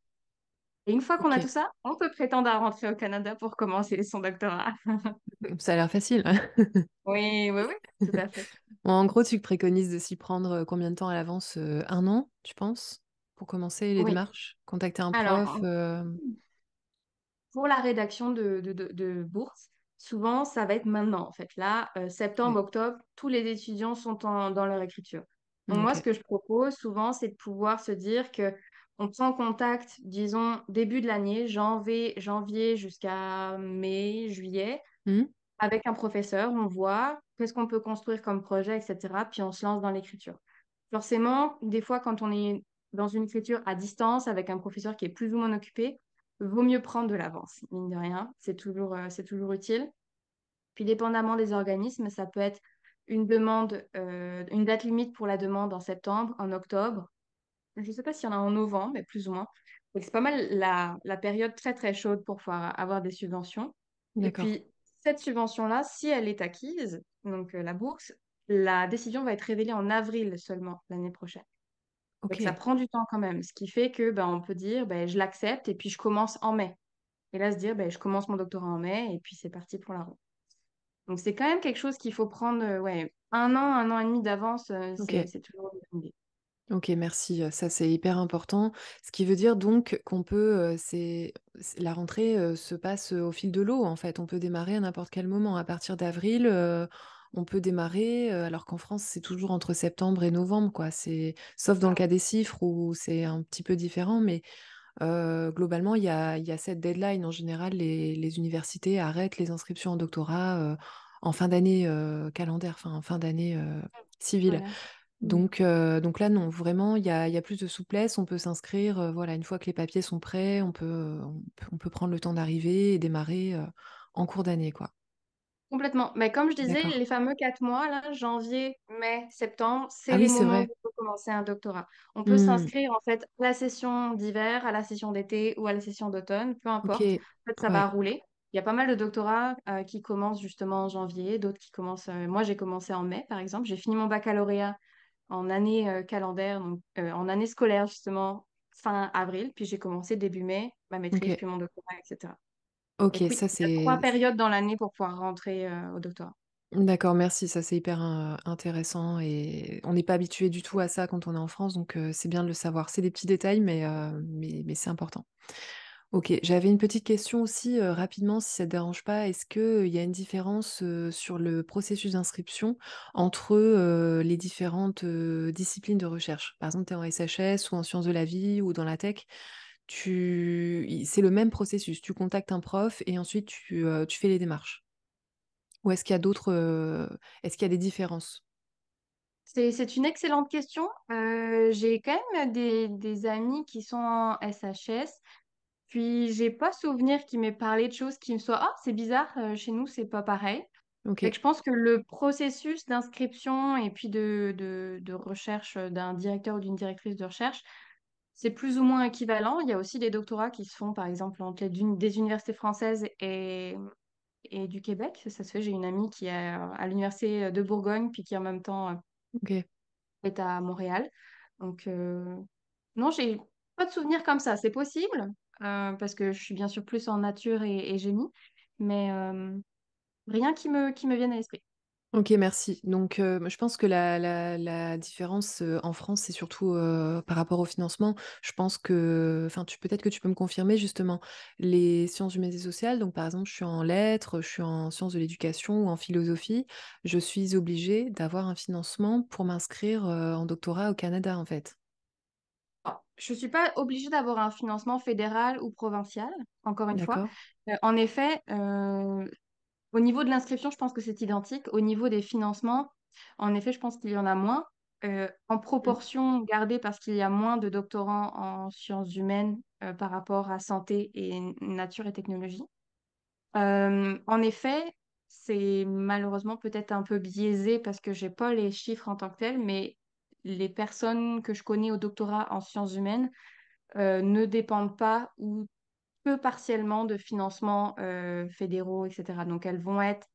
une fois qu'on a tout ça, on peut prétendre à rentrer au Canada pour commencer son doctorat. ça a l'air facile. oui, oui, oui, tout à fait. En gros, tu préconises de s'y prendre euh, combien de temps à l'avance euh, Un an, tu penses Pour commencer les démarches Contacter un prof Pour la rédaction de, de, de bourse, souvent, ça va être maintenant, en fait. Là, euh, septembre, mmh. octobre, tous les étudiants sont dans leur écriture. Donc, moi, ce que je propose souvent, c'est de pouvoir se dire que on prend contact, disons, début de l'année, janvier, janvier jusqu'à mai, juillet, mmh. avec un professeur. On voit qu'est-ce qu'on peut construire comme projet, etc. Puis on se lance dans l'écriture. Forcément, des fois, quand on est dans une écriture à distance avec un professeur qui est plus ou moins occupé, vaut mieux prendre de l'avance, mine de rien. C'est toujours, euh, c'est toujours utile. Puis, dépendamment des organismes, ça peut être une demande, euh, une date limite pour la demande en septembre, en octobre. Je ne sais pas s'il y en a en novembre, mais plus ou moins. c'est pas mal la, période très très chaude pour pouvoir avoir des subventions. Et puis, cette subvention-là, si elle est acquise, donc euh, la bourse, la décision va être révélée en avril seulement l'année prochaine ça prend du temps quand même, ce qui fait que ben, on peut dire ben, je l'accepte et puis je commence en mai. Et là se dire ben, je commence mon doctorat en mai et puis c'est parti pour la route. Donc c'est quand même quelque chose qu'il faut prendre euh, ouais, un an, un an et demi d'avance, euh, c'est toujours une idée. Ok, merci. Euh, ça, c'est hyper important. Ce qui veut dire donc qu'on peut, c'est la rentrée se passe au fil de l'eau. En fait, on peut démarrer à n'importe quel moment. À partir d'avril, on peut démarrer, alors qu'en France, c'est toujours entre septembre et novembre, quoi. C'est, sauf dans le cas des chiffres où c'est un petit peu différent, mais globalement, il y a, cette deadline. En général, les, universités arrêtent les inscriptions en doctorat en fin d'année calendaire, enfin, fin d'année ah, civile. Mmh. Donc, donc là, non, vraiment, il y a, plus de souplesse. On peut s'inscrire, voilà, une fois que les papiers sont prêts, on peut, on peut, on peut prendre le temps d'arriver et démarrer en cours d'année, quoi. Complètement. Mais comme je disais, les fameux quatre mois, là, janvier, mai, septembre, c'est ah les où on peut commencer un doctorat. On peut mmh. s'inscrire en fait à la session d'hiver, à la session d'été ou à la session d'automne, peu importe. En fait, ça va rouler. Il y a pas mal de doctorats euh, qui commencent justement en janvier, d'autres qui commencent. Euh, moi, j'ai commencé en mai, par exemple. J'ai fini mon baccalauréat en année euh, calendaire, donc en année scolaire justement fin avril, puis j'ai commencé début mai ma maîtrise, puis mon doctorat, etc. Ok, ça c'est. Trois périodes dans l'année pour pouvoir rentrer euh, au doctorat. D'accord, merci, ça c'est hyper euh, intéressant et on n'est pas habitué du tout à ça quand on est en France, donc euh, c'est bien de le savoir. C'est des petits détails, mais, mais, c'est important. Ok, j'avais une petite question aussi rapidement, si ça ne te dérange pas. Est-ce qu'il y a une différence sur le processus d'inscription entre les différentes disciplines de recherche Par exemple, tu es en SHS ou en sciences de la vie ou dans la tech c'est le même processus. Tu contactes un prof et ensuite tu, euh, fais les démarches. Ou est-ce qu'il y a d'autres. Euh, est-ce qu'il y a des différences c'est une excellente question. Euh, j'ai quand même des, amis qui sont en SHS. Puis j'ai pas souvenir qu'ils m'aient parlé de choses qui me soient Ah, c'est bizarre, chez nous, c'est pas pareil. Donc, je pense que le processus d'inscription et puis de recherche d'un directeur ou d'une directrice de recherche, c'est plus ou moins équivalent. Il y a aussi des doctorats qui se font, par exemple, entre les, des universités françaises et, et du Québec. Ça se fait, j'ai une amie qui est à l'université de Bourgogne, puis qui en même temps euh, est à Montréal. Donc, euh, non, j'ai pas de souvenirs comme ça. C'est possible, euh, parce que je suis bien sûr plus en nature et, génie, mais rien qui me, qui me vienne à l'esprit. OK, merci. Donc, euh, je pense que la différence, euh, en France, c'est surtout, euh, par rapport au financement. Je pense que enfin, peut-être que tu peux me confirmer justement les sciences humaines et sociales, donc par exemple, je suis en lettres, je suis en sciences de l'éducation ou en philosophie, je suis obligée d'avoir un financement pour m'inscrire, en doctorat au Canada, en fait? Je ah, je suis pas obligée d'avoir un financement fédéral ou provincial, encore une fois. en effet, au niveau de l'inscription, je pense que c'est identique. Au niveau des financements, en effet, je pense qu'il y en a moins. Euh, en proportion gardée parce qu'il y a moins de doctorants en sciences humaines euh, par rapport à santé et nature et technologie. Euh, en effet, c'est malheureusement peut-être un peu biaisé parce que j'ai pas les chiffres en tant que tels, mais les personnes que je connais au doctorat en sciences humaines ne dépendent pas ou partiellement de financements euh, fédéraux, etc. Donc elles vont être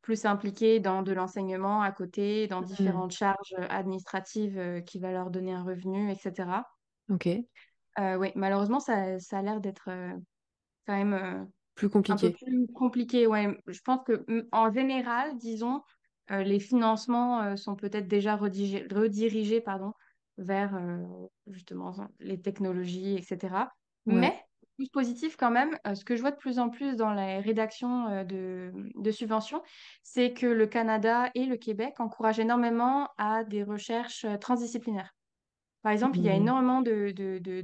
plus impliquées dans de l'enseignement à côté, dans mmh. différentes charges euh, administratives euh, qui va leur donner un revenu, etc. Ok. oui, malheureusement, ça, ça a l'air d'être quand même plus compliqué. Un peu plus compliqué, ouais. Je pense que mmh, en général, disons, les financements sont peut-être déjà redirigés, pardon, vers justement les technologies, etc. Mais positif quand même, euh, ce que je vois de plus en plus dans les rédactions euh, de, subventions, c'est que le Canada et le Québec encouragent énormément à des recherches euh, transdisciplinaires. Par exemple, il y a mmh. énormément de,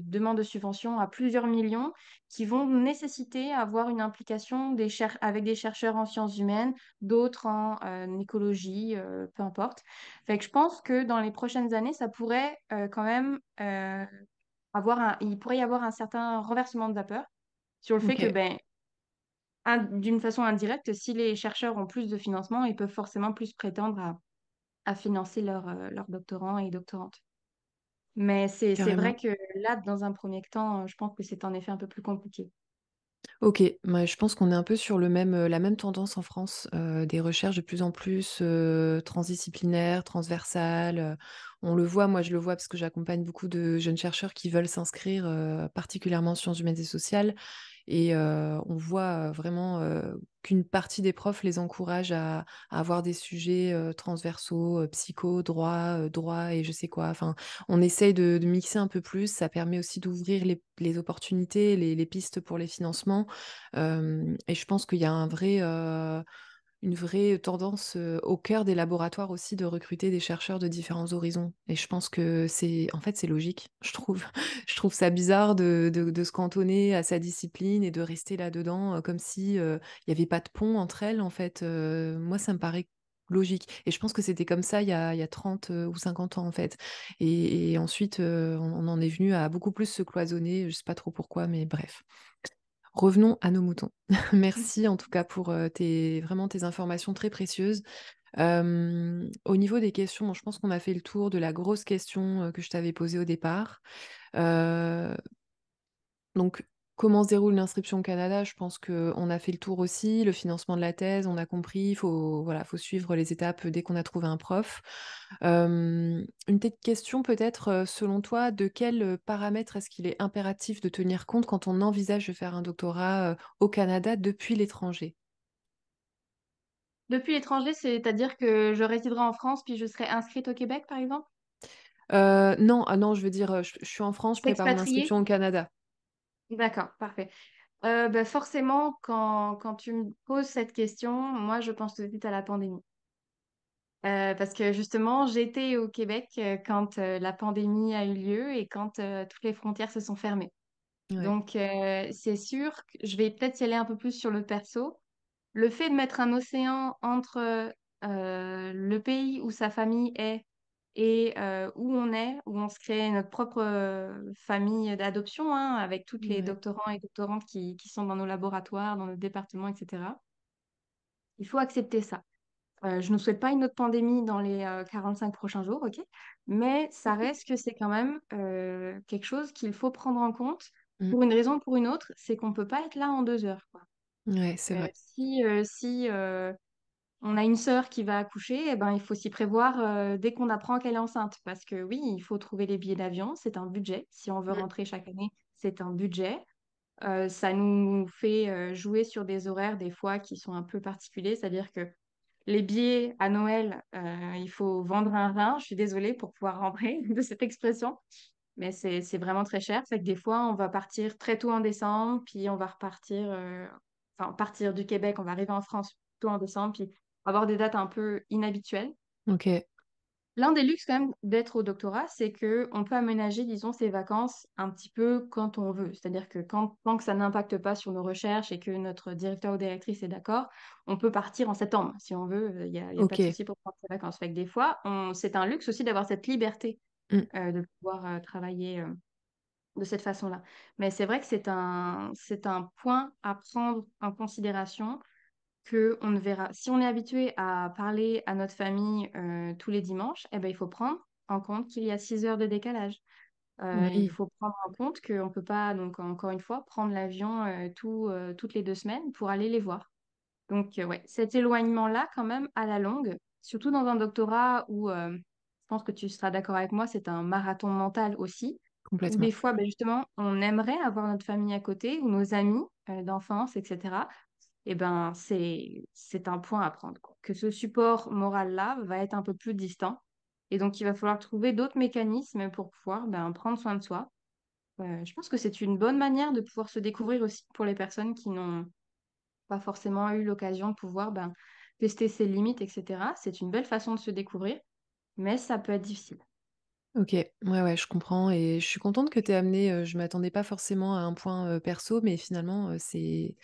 demandes de subventions à plusieurs millions qui vont nécessiter avoir une implication des avec des chercheurs en sciences humaines, d'autres en écologie, peu importe. Fait je pense que dans les prochaines années, ça pourrait quand même avoir il pourrait y avoir un certain renversement de vapeur sur le fait que, ben, d'une façon indirecte, si les chercheurs ont plus de financement, ils peuvent forcément plus prétendre à, financer leurs euh, doctorants et doctorantes. Mais c'est vrai que là, dans un premier temps, je pense que c'est en effet un peu plus compliqué. OK, je pense qu'on est un peu sur le même, la même tendance en France, des recherches de plus en plus, transdisciplinaires, transversales, On le voit, moi je le vois parce que j'accompagne beaucoup de jeunes chercheurs qui veulent s'inscrire, particulièrement en sciences humaines et sociales et on voit vraiment qu'une partie des profs les encourage à, avoir des sujets transversaux, psycho, droit, droit et je sais quoi. Enfin, on essaye de, mixer un peu plus. Ça permet aussi d'ouvrir les, opportunités, les, pistes pour les financements. et je pense qu'il y a un vrai une vraie tendance au cœur des laboratoires aussi de recruter des chercheurs de différents horizons. Et je pense que c'est, en fait, c'est logique. Je trouve, je trouve ça bizarre de, se cantonner à sa discipline et de rester là-dedans comme si il n'y avait pas de pont entre elles. En fait, moi, ça me paraît logique. Et je pense que c'était comme ça il y, a, 30 ou 50 ans, en fait. Et, ensuite, on, on en est venu à beaucoup plus se cloisonner. Je ne sais pas trop pourquoi, mais bref revenons à nos moutons. Merci en tout cas pour euh, tes, vraiment tes informations très précieuses. au niveau des questions, je pense qu'on a fait le tour de la grosse question euh, que je t'avais posée au départ. Euh, donc, comment se déroule l'inscription au Canada, je pense qu'on a fait le tour aussi, le financement de la thèse, on a compris, il faut, voilà, faut suivre les étapes dès qu'on a trouvé un prof. une petite question peut-être, euh, selon toi, de quels euh, paramètres est-ce qu'il est impératif de tenir compte quand on envisage de faire un doctorat euh, au Canada depuis l'étranger Depuis l'étranger, c'est-à-dire que je résiderai en France puis je serai inscrite au Québec, par exemple non, ah non, je veux dire, je, je suis en France, je prépare mon inscription au Canada. D'accord, parfait. Euh, ben, forcément, quand, quand tu me poses cette question, moi, je pense tout de suite à la pandémie. Euh, parce que justement, j'étais au Québec euh, quand la pandémie a eu lieu et quand toutes les frontières se sont fermées. Donc, c'est sûr que je vais peut-être y aller un peu plus sur le perso. Le fait de mettre un océan entre le pays où sa famille est et euh, où on est, où on se crée notre propre euh, famille d'adoption hein, avec toutes les doctorants et doctorantes qui, qui, sont dans nos laboratoires, dans nos départements, etc. Il faut accepter ça. Euh, je ne souhaite pas une autre pandémie dans les 45 prochains jours, ok Mais ça reste que c'est quand même quelque chose qu'il faut prendre en compte mmh. pour une raison ou pour une autre, c'est qu'on ne peut pas être là en deux heures. Quoi. c'est vrai. Si, si on a une sœur qui va accoucher, et eh ben, il faut s'y prévoir euh, dès qu'on apprend qu'elle est enceinte. Parce que oui, il faut trouver les billets d'avion, c'est un budget. Si on veut rentrer chaque année, c'est un budget. Euh, ça nous fait euh, jouer sur des horaires des fois qui sont un peu particuliers, c'est-à-dire que les billets à Noël, il faut vendre un rein. Je suis désolée pour pouvoir rentrer de cette expression, mais c'est vraiment très cher. C'est que des fois, on va partir très tôt en décembre, puis on va repartir, enfin, partir du Québec, on va arriver en France tôt en décembre, puis avoir des dates un peu inhabituelles. Ok. L'un des luxes quand même d'être au doctorat, c'est que on peut aménager, disons, ses vacances un petit peu quand on veut. C'est-à-dire que quand, tant que ça n'impacte pas sur nos recherches et que notre directeur ou directrice est d'accord, on peut partir en septembre si on veut. Il n'y a, y pas de souci pour prendre ses vacances. Fait des fois, c'est un luxe aussi d'avoir cette liberté mm. euh, de pouvoir euh, travailler euh, de cette façon-là. Mais c'est vrai que c'est un, c'est un point à prendre en considération que on ne verra. Si on est habitué à parler à notre famille euh, tous les dimanches, eh ben, il faut prendre en compte qu'il y a 6 heures de décalage. Euh, il faut prendre en compte qu'on ne peut pas, donc encore une fois, prendre l'avion euh, tout, toutes les deux semaines pour aller les voir. Donc ouais, cet éloignement-là, quand même, à la longue, surtout dans un doctorat où je pense que tu seras d'accord avec moi, c'est un marathon mental aussi. Complètement. des fois, ben, justement, on aimerait avoir notre famille à côté ou nos amis d'enfance, etc eh ben, c'est un point à prendre. Que ce support moral-là va être un peu plus distant. Et donc, il va falloir trouver d'autres mécanismes pour pouvoir ben, prendre soin de soi. Euh, je pense que c'est une bonne manière de pouvoir se découvrir aussi pour les personnes qui n'ont pas forcément eu l'occasion de pouvoir ben, tester ses limites, etc. C'est une belle façon de se découvrir, mais ça peut être difficile. Ok, ouais, ouais, je comprends et je suis contente que tu aies amené, euh, je m'attendais pas forcément à un point euh, perso, mais finalement, c'est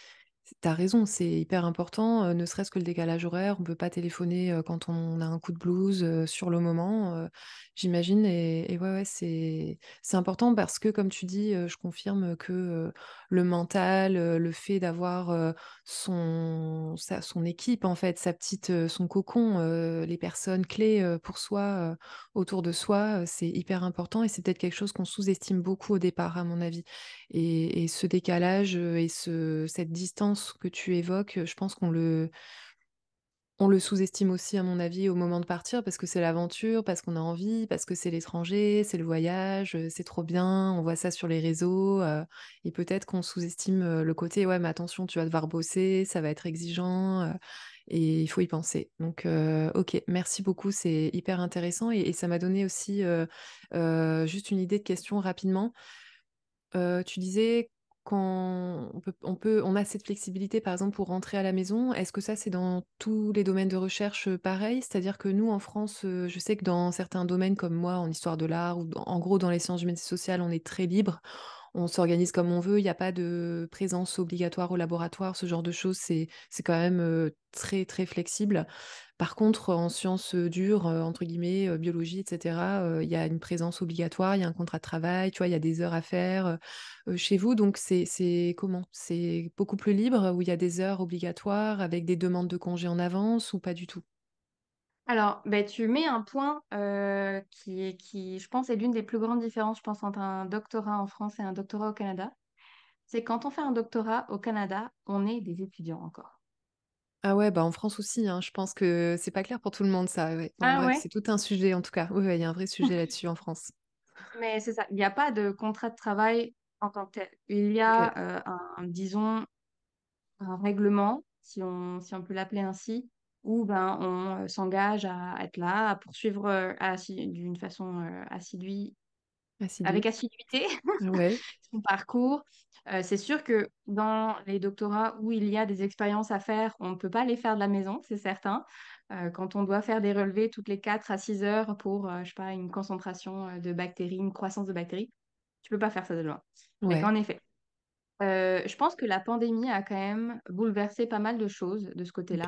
t'as raison, c'est hyper important, ne serait-ce que le décalage horaire, on peut pas téléphoner quand on a un coup de blues sur le moment, j'imagine, et, ouais, c'est, important parce que, comme tu dis, je confirme que le mental, le fait d'avoir son, son équipe, en fait, sa petite, son cocon, les personnes clés pour soi, autour de soi, c'est hyper important et c'est peut-être quelque chose qu'on sous-estime beaucoup au départ, à mon avis. Et, ce décalage et cette distance que tu évoques, je pense qu'on le, sous-estime aussi, à mon avis, au moment de partir, parce que c'est l'aventure, parce qu'on a envie, parce que c'est l'étranger, c'est le voyage, euh, c'est trop bien, on voit ça sur les réseaux. Euh, et peut-être qu'on sous-estime euh, le côté, ouais, mais attention, tu vas devoir bosser, ça va être exigeant, et il faut y penser. Donc, ok, merci beaucoup, c'est hyper intéressant. Et, et ça m'a donné aussi juste une idée de question rapidement. tu disais quand on peut, on peut, on a cette flexibilité, par exemple, pour rentrer à la maison, est-ce que ça, c'est dans tous les domaines de recherche pareil C'est-à-dire que nous, en France, je sais que dans certains domaines comme moi, en histoire de l'art, ou en gros dans les sciences humaines et sociales, on est très libre on s'organise comme on veut, il n'y a pas de présence obligatoire au laboratoire, ce genre de choses, c'est quand même très très flexible. Par contre, en sciences dures, entre guillemets, biologie, etc., il y a une présence obligatoire, il y a un contrat de travail, tu vois, il y a des heures à faire chez vous. Donc, c'est comment C'est beaucoup plus libre où il y a des heures obligatoires avec des demandes de congés en avance ou pas du tout alors, ben, tu mets un point euh, qui, est- qui, je pense, est l'une des plus grandes différences, je pense, entre un doctorat en France et un doctorat au Canada. C'est quand on fait un doctorat au Canada, on est des étudiants encore. Ah ouais, bah en France aussi, hein. je pense que c'est pas clair pour tout le monde, ça. Ah ouais? c'est tout un sujet en tout cas. Oui, il y a un vrai sujet là-dessus en France. Mais c'est ça, il n'y a pas de contrat de travail en tant que tel. Il y a, euh, un, disons, un règlement, si on, si on peut l'appeler ainsi, où ben, on euh, s'engage à être là, à poursuivre euh, d'une façon euh, assidue, avec assiduité ah son parcours. c'est sûr que dans les doctorats où il y a des expériences à faire, on ne peut pas les faire de la maison, c'est certain. quand on doit faire des relevés toutes les 4 à 6 heures pour, je je sais pas, une concentration de bactéries, une croissance de bactéries, tu ne peux pas faire ça de loin. en effet, je pense que la pandémie a quand même bouleversé pas mal de choses de ce côté-là.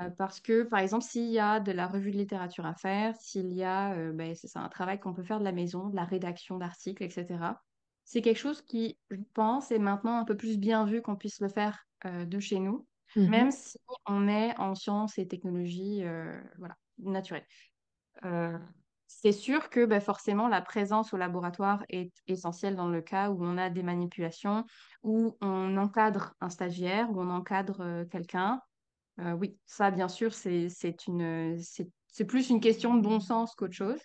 Euh, parce que, par exemple, s'il y a de la revue de littérature à faire, s'il y a, euh, ben, c'est un travail qu'on peut faire de la maison, de la rédaction d'articles, etc., c'est quelque chose qui, je pense, est maintenant un peu plus bien vu qu'on puisse le faire euh, de chez nous, mmh même si on est en sciences et technologies voilà, naturelles. c'est sûr que ben, forcément, la présence au laboratoire est essentielle dans le cas où on a des manipulations, où on encadre un stagiaire, où on encadre quelqu'un euh, oui, ça, bien sûr, c'est plus une question de bon sens qu'autre chose.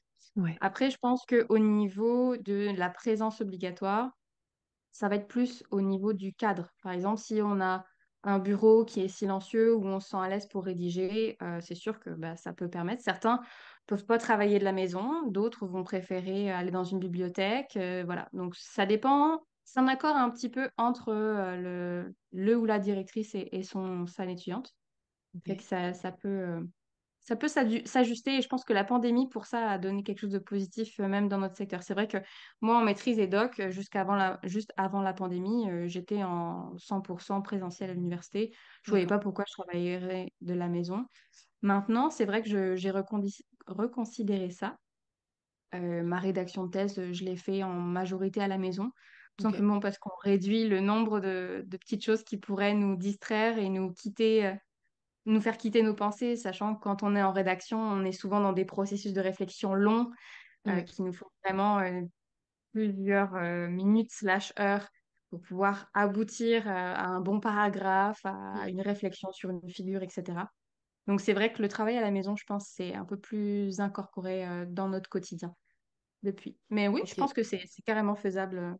Après, je pense qu'au niveau de la présence obligatoire, ça va être plus au niveau du cadre. Par exemple, si on a un bureau qui est silencieux, où on se sent à l'aise pour rédiger, euh, c'est sûr que bah, ça peut permettre. Certains peuvent pas travailler de la maison, d'autres vont préférer aller dans une bibliothèque. Euh, voilà, donc ça dépend. C'est un accord un petit peu entre le, le, ou la directrice et, son, son étudiante que ça, ça peut euh, ça peut s'ajuster et je pense que la pandémie, pour ça, a donné quelque chose de positif euh, même dans notre secteur. C'est vrai que moi, en maîtrise et doc, euh, jusqu'avant la, juste avant la pandémie, j'étais en 100% présentiel à l'université. Je ne voyais pas pourquoi je travaillerais de la maison. Maintenant, c'est vrai que j'ai reconsidéré ça. ma rédaction de thèse, je l'ai fait en majorité à la maison, tout simplement parce qu'on réduit le nombre de, de, petites choses qui pourraient nous distraire et nous quitter nous faire quitter nos pensées, sachant que quand on est en rédaction, on est souvent dans des processus de réflexion longs euh, qui nous font vraiment euh, plusieurs euh, minutes slash heures pour pouvoir aboutir à un bon paragraphe, à mm. une réflexion sur une figure, etc. Donc c'est vrai que le travail à la maison, je pense, c'est un peu plus incorporé dans notre quotidien depuis. Mais oui, je pense que c'est carrément faisable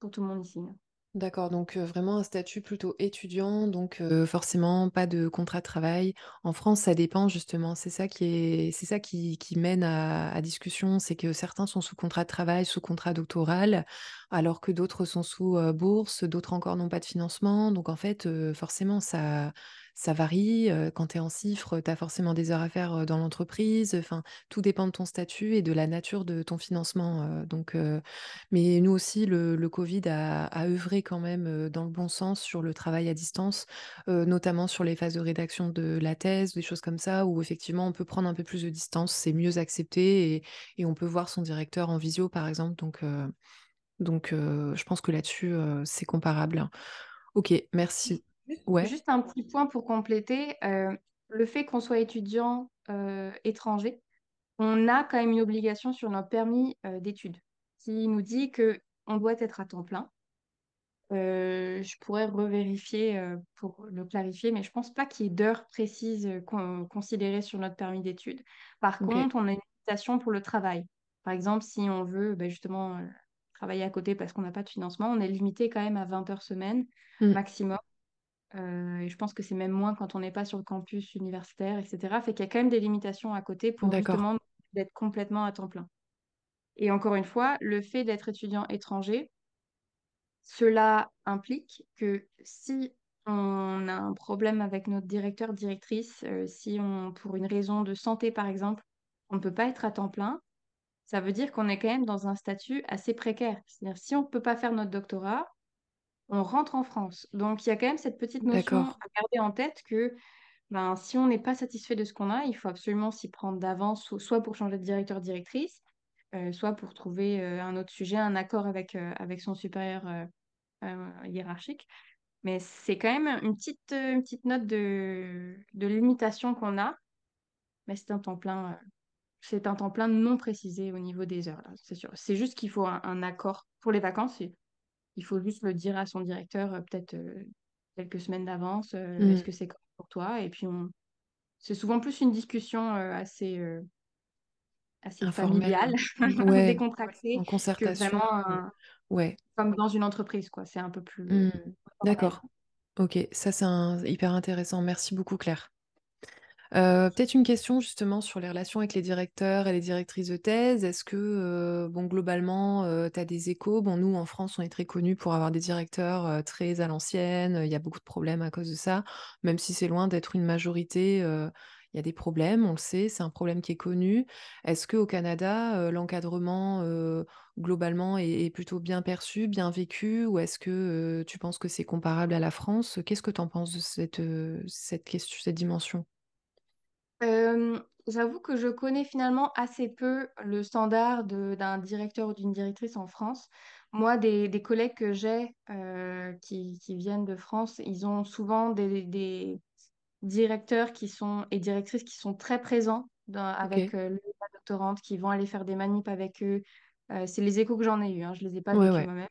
pour tout le monde ici. Hein. D'accord, donc vraiment un statut plutôt étudiant, donc forcément pas de contrat de travail. En France, ça dépend justement, c'est ça qui est, c'est ça qui, mène à, discussion, c'est que certains sont sous contrat de travail, sous contrat doctoral, alors que d'autres sont sous bourse, d'autres encore n'ont pas de financement. Donc en fait, forcément, ça, ça varie. Quand tu es en chiffre, tu as forcément des heures à faire dans l'entreprise. Enfin, tout dépend de ton statut et de la nature de ton financement. Donc, mais nous aussi, le, Covid a, œuvré quand même dans le bon sens sur le travail à distance, notamment sur les phases de rédaction de la thèse, des choses comme ça, où effectivement, on peut prendre un peu plus de distance, c'est mieux accepté et, on peut voir son directeur en visio, par exemple. Donc, donc je pense que là-dessus, c'est comparable. Hein. Ok, merci. Juste, un petit point pour compléter. Euh, le fait qu'on soit étudiant euh, étranger, on a quand même une obligation sur notre permis euh, d'études qui nous dit qu'on doit être à temps plein. je pourrais revérifier pour le clarifier, mais je pense pas qu'il y ait d'heures précises considérées sur notre permis d'études. Par contre, on a une limitation pour le travail. Par exemple, si on veut bah, justement travailler à côté parce qu'on n'a pas de financement, on est limité quand même à 20 heures semaine hmm. maximum et je pense que c'est même moins quand on n'est pas sur le campus universitaire, etc. Fait qu'il y a quand même des limitations à côté pour justement d'être complètement à temps plein. Et encore une fois, le fait d'être étudiant étranger, cela implique que si on a un problème avec notre directeur, directrice, si on, pour une raison de santé par exemple, on ne peut pas être à temps plein, ça veut dire qu'on est quand même dans un statut assez précaire. C'est-à-dire si on ne peut pas faire notre doctorat, on rentre en France. Donc il y a quand même cette petite notion à garder en tête que ben, si on n'est pas satisfait de ce qu'on a, il faut absolument s'y prendre d'avance, soit pour changer de directeur directrice, euh, soit pour trouver euh, un autre sujet, un accord avec, euh, avec son supérieur hiérarchique. Mais c'est quand même une petite, petite note de, limitation qu'on a. Mais c'est un temps plein, c'est un temps plein non précisé au niveau des heures. C'est C'est juste qu'il faut un accord pour les vacances il faut juste le dire à son directeur euh, peut-être euh, quelques semaines d'avance, euh, mm. est-ce que c'est pour toi Et puis on... c'est souvent plus une discussion assez assez familiale, hein. décontractée, en comme dans une entreprise quoi. C'est un peu plus. Mm. D'accord. Ok, ça c'est hyper intéressant. Merci beaucoup Claire. Peut-être une question justement sur les relations avec les directeurs et les directrices de thèse. Est-ce que, bon, globalement, tu as des échos Bon, nous, en France, on est très connus pour avoir des directeurs très à l'ancienne. Il y a beaucoup de problèmes à cause de ça. Même si c'est loin d'être une majorité, il y a des problèmes, on le sait, c'est un problème qui est connu. Est-ce qu'au Canada, l'encadrement, globalement, est, plutôt bien perçu, bien vécu Ou est-ce que tu penses que c'est comparable à la France Qu'est-ce que tu en penses de cette, cette, question, cette dimension j'avoue que je connais finalement assez peu le standard d'un directeur ou d'une directrice en France. Moi, des collègues que j'ai, qui viennent de France, ils ont souvent des directeurs qui sont et directrices qui sont très présents avec, la doctorante, qui vont aller faire des manips avec eux. c'est les échos que j'en ai eu. hein, je les ai pas vus moi-même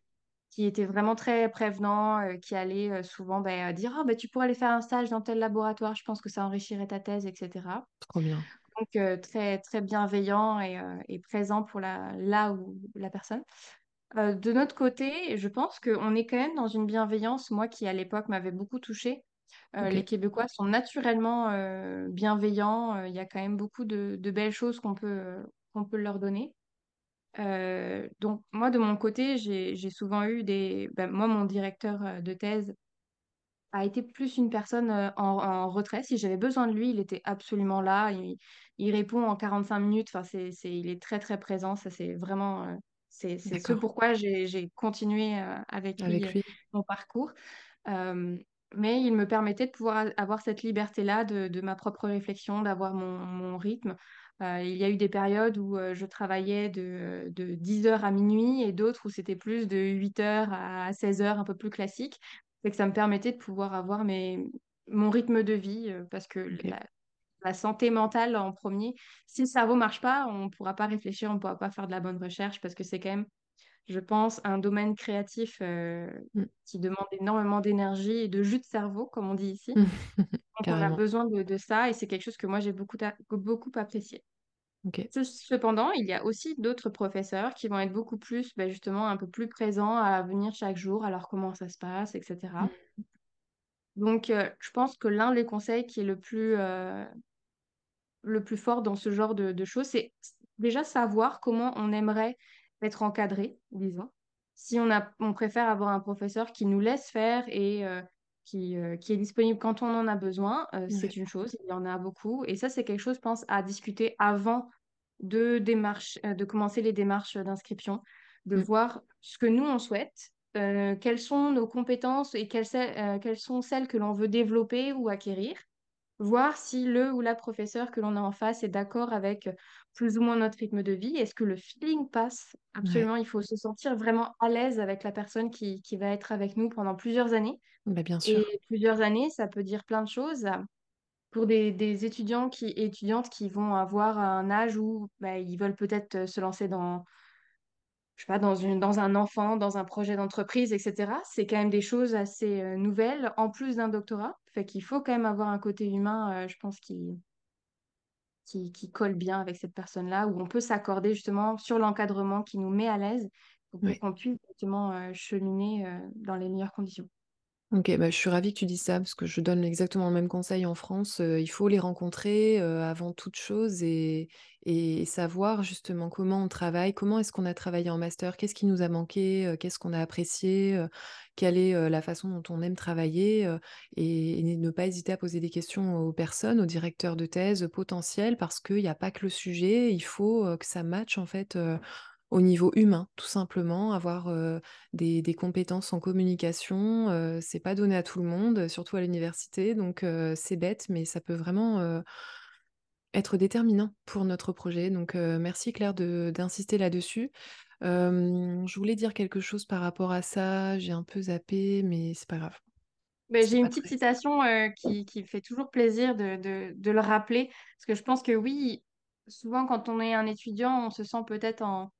qui était vraiment très prévenant, euh, qui allait euh, souvent ben, euh, dire «Ah, ben, tu pourrais aller faire un stage dans tel laboratoire, je pense que ça enrichirait ta thèse, etc. Trop bien. Donc très, très bienveillant et, présent pour la, là où la personne. de notre côté, je pense qu'on est quand même dans une bienveillance, moi qui à l'époque m'avait beaucoup touchée. Les Québécois sont naturellement bienveillants, il y a quand même beaucoup de, de belles choses qu'on peut, qu'on peut leur donner. Euh, donc moi, de mon côté, j'ai souvent eu des... Ben, moi, mon directeur euh, de thèse a été plus une personne euh, en, retrait. Si j'avais besoin de lui, il était absolument là. Il, répond en 45 minutes. Enfin, c'est, il est très, très présent. Ça, c'est vraiment... C'est ce pourquoi j'ai continué avec, lui, mon parcours. mais il me permettait de pouvoir avoir cette liberté-là de, ma propre réflexion, d'avoir mon, rythme il y a eu des périodes où je travaillais de, de 10h à minuit et d'autres où c'était plus de 8h à 16h, un peu plus classique. C'est que ça me permettait de pouvoir avoir mes, mon rythme de vie parce que la, santé mentale en premier, si le cerveau marche pas, on ne pourra pas réfléchir, on ne pourra pas faire de la bonne recherche parce que c'est quand même je pense, un domaine créatif euh, mmh. qui demande énormément d'énergie et de jus de cerveau, comme on dit ici. Mmh. on a besoin de, ça et c'est quelque chose que moi, j'ai beaucoup, beaucoup apprécié. Cependant, il y a aussi d'autres professeurs qui vont être beaucoup plus, bah, justement, un peu plus présents à venir chaque jour, alors comment ça se passe, etc. Mmh. Donc, euh, je pense que l'un des conseils qui est le plus, euh, le plus fort dans ce genre de choses, c'est déjà savoir comment on aimerait être encadré, disons. Si on, a, on préfère avoir un professeur qui nous laisse faire et euh, qui, euh, qui, est disponible quand on en a besoin, euh, mmh. c'est une chose, il y en a beaucoup. Et ça, c'est quelque chose, je pense, à discuter avant de, démarche, de commencer les démarches d'inscription, de mmh. voir ce que nous, on souhaite, quelles sont nos compétences et quelles, quelles sont celles que l'on veut développer ou acquérir voir si le ou la professeur que l'on a en face est d'accord avec euh, plus ou moins notre rythme de vie. Est-ce que le feeling passe Absolument, il faut se sentir vraiment à l'aise avec la personne qui, qui, va être avec nous pendant plusieurs années. Bah, bien sûr. Et plusieurs années, ça peut dire plein de choses. Euh, pour des, étudiants qui, étudiantes qui vont avoir un âge où bah, ils veulent peut-être euh, se lancer dans, je sais pas, dans, une, dans un enfant, dans un projet d'entreprise, etc. C'est quand même des choses assez euh, nouvelles, en plus d'un doctorat. Fait qu'il faut quand même avoir un côté humain, euh, je pense, qui, qui, colle bien avec cette personne-là, où on peut s'accorder justement sur l'encadrement qui nous met à l'aise pour qu'on puisse justement euh, cheminer dans les meilleures conditions. OK, bah, je suis ravie que tu dises ça parce que je donne exactement le même conseil en France. il faut les rencontrer avant toute chose et, savoir justement comment on travaille, comment est-ce qu'on a travaillé en master, qu'est-ce qui nous a manqué, qu'est-ce qu'on a apprécié, quelle est la façon dont on aime travailler et, et, ne pas hésiter à poser des questions aux personnes, aux directeurs de thèse potentiels parce qu'il n'y a pas que le sujet, il faut que ça matche en fait au niveau humain, tout simplement, avoir des, compétences en communication, c'est pas donné à tout le monde, surtout à l'université, donc c'est bête, mais ça peut vraiment être déterminant pour notre projet. Donc merci Claire d'insister là-dessus. je voulais dire quelque chose par rapport à ça, j'ai un peu zappé, mais c'est pas grave. Bah, j'ai une petite citation qui, qui, fait toujours plaisir de, de le rappeler, parce que je pense que oui, souvent quand on est un étudiant, on se sent peut-être en,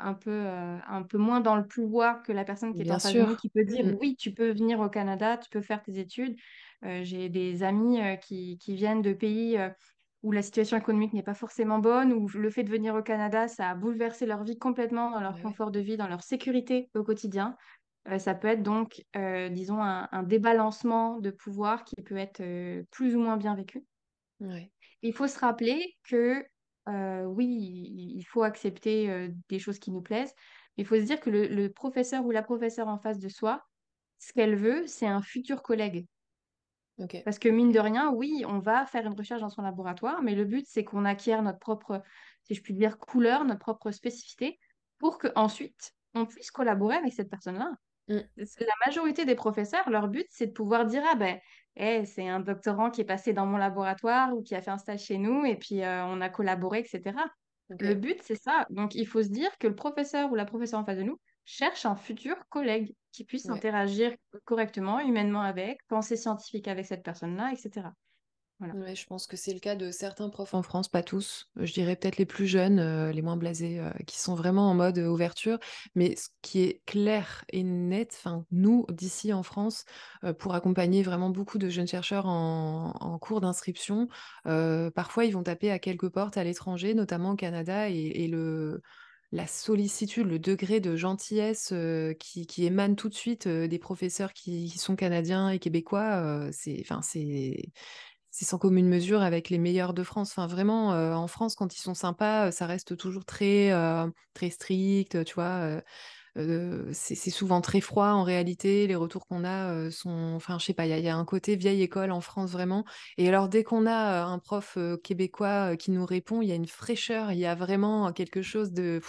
un peu, euh, un peu moins dans le pouvoir que la personne qui est en qui peut dire mm. oui, tu peux venir au Canada, tu peux faire tes études. Euh, j'ai des amis euh, qui, viennent de pays où la situation économique n'est pas forcément bonne, où le fait de venir au Canada, ça a bouleversé leur vie complètement, dans leur bah confort de vie, dans leur sécurité au quotidien. ça peut être donc, disons, un, débalancement de pouvoir qui peut être plus ou moins bien vécu. Il faut se rappeler que oui, il faut accepter des choses qui nous plaisent, mais il faut se dire que le, professeur ou la professeure en face de soi, ce qu'elle veut, c'est un futur collègue. Parce que mine de rien, oui, on va faire une recherche dans son laboratoire, mais le but, c'est qu'on acquiert notre propre, si je puis dire, couleur, notre propre spécificité, pour qu'ensuite, on puisse collaborer avec cette personne-là. Mmh. La majorité des professeurs, leur but, c'est de pouvoir dire, ah ben, eh, c'est un doctorant qui est passé dans mon laboratoire ou qui a fait un stage chez nous et puis euh, on a collaboré, etc. Le but, c'est ça. Donc, il faut se dire que le professeur ou la professeure en face de nous cherche un futur collègue qui puisse interagir correctement, humainement avec, penser scientifique avec cette personne-là, etc je pense que c'est le cas de certains profs en France, pas tous. Je dirais peut-être les plus jeunes, euh, les moins blasés, euh, qui sont vraiment en mode euh, ouverture. Mais ce qui est clair et net, enfin nous d'ici en France, pour accompagner vraiment beaucoup de jeunes chercheurs en, cours d'inscription, parfois ils vont taper à quelques portes à l'étranger, notamment au Canada, et, le la sollicitude, le degré de gentillesse qui, émane tout de suite des professeurs qui, sont canadiens et québécois, c'est, enfin, c'est, c'est sans commune mesure avec les meilleurs de France. Enfin, vraiment, euh, en France, quand ils sont sympas, euh, ça reste toujours très, euh, très strict, tu vois. c'est souvent très froid en réalité. Les retours qu'on a sont. Enfin, je sais pas, il y, a un côté vieille école en France vraiment. Et alors, dès qu'on a un prof québécois qui nous répond, il y a une fraîcheur, il y a vraiment quelque chose de.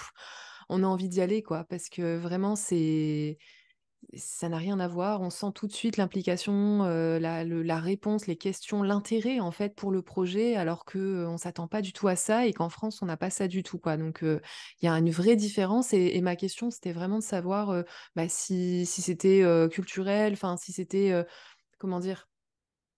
on a envie d'y aller, quoi, parce que vraiment, c'est ça n'a rien à voir. On sent tout de suite l'implication, euh, la, réponse, les questions, l'intérêt en fait pour le projet, alors que euh, on s'attend pas du tout à ça et qu'en France on n'a pas ça du tout Donc euh, il y a une vraie différence et, ma question c'était vraiment de savoir bah, si, si c'était culturel, enfin si c'était comment dire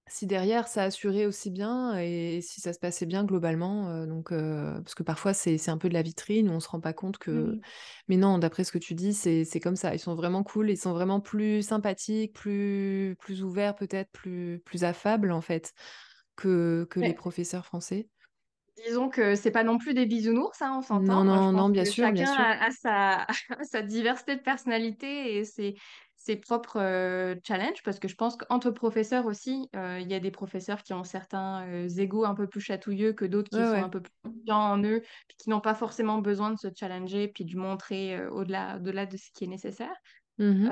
si derrière ça assurait aussi bien et si ça se passait bien globalement, donc parce que parfois c'est un peu de la vitrine, on se rend pas compte mmh que. Mais non, d'après ce que tu dis, c'est comme ça. Ils sont vraiment cool, ils sont vraiment plus sympathiques, plus plus ouverts peut-être, plus plus affables en fait que, que les professeurs français. Disons que c'est pas non plus des bisounours, ça, hein, on s'entend. Non, non, non, bien sûr, Chacun a, sa, sa diversité de personnalité et c'est ses propres challenges parce que je pense qu'entre professeurs aussi, il y a des professeurs qui ont certains égaux un peu plus chatouilleux que d'autres qui sont un peu plus confiants en eux, qui n'ont pas forcément besoin de se challenger puis de montrer au-delà de ce qui est nécessaire. Mmh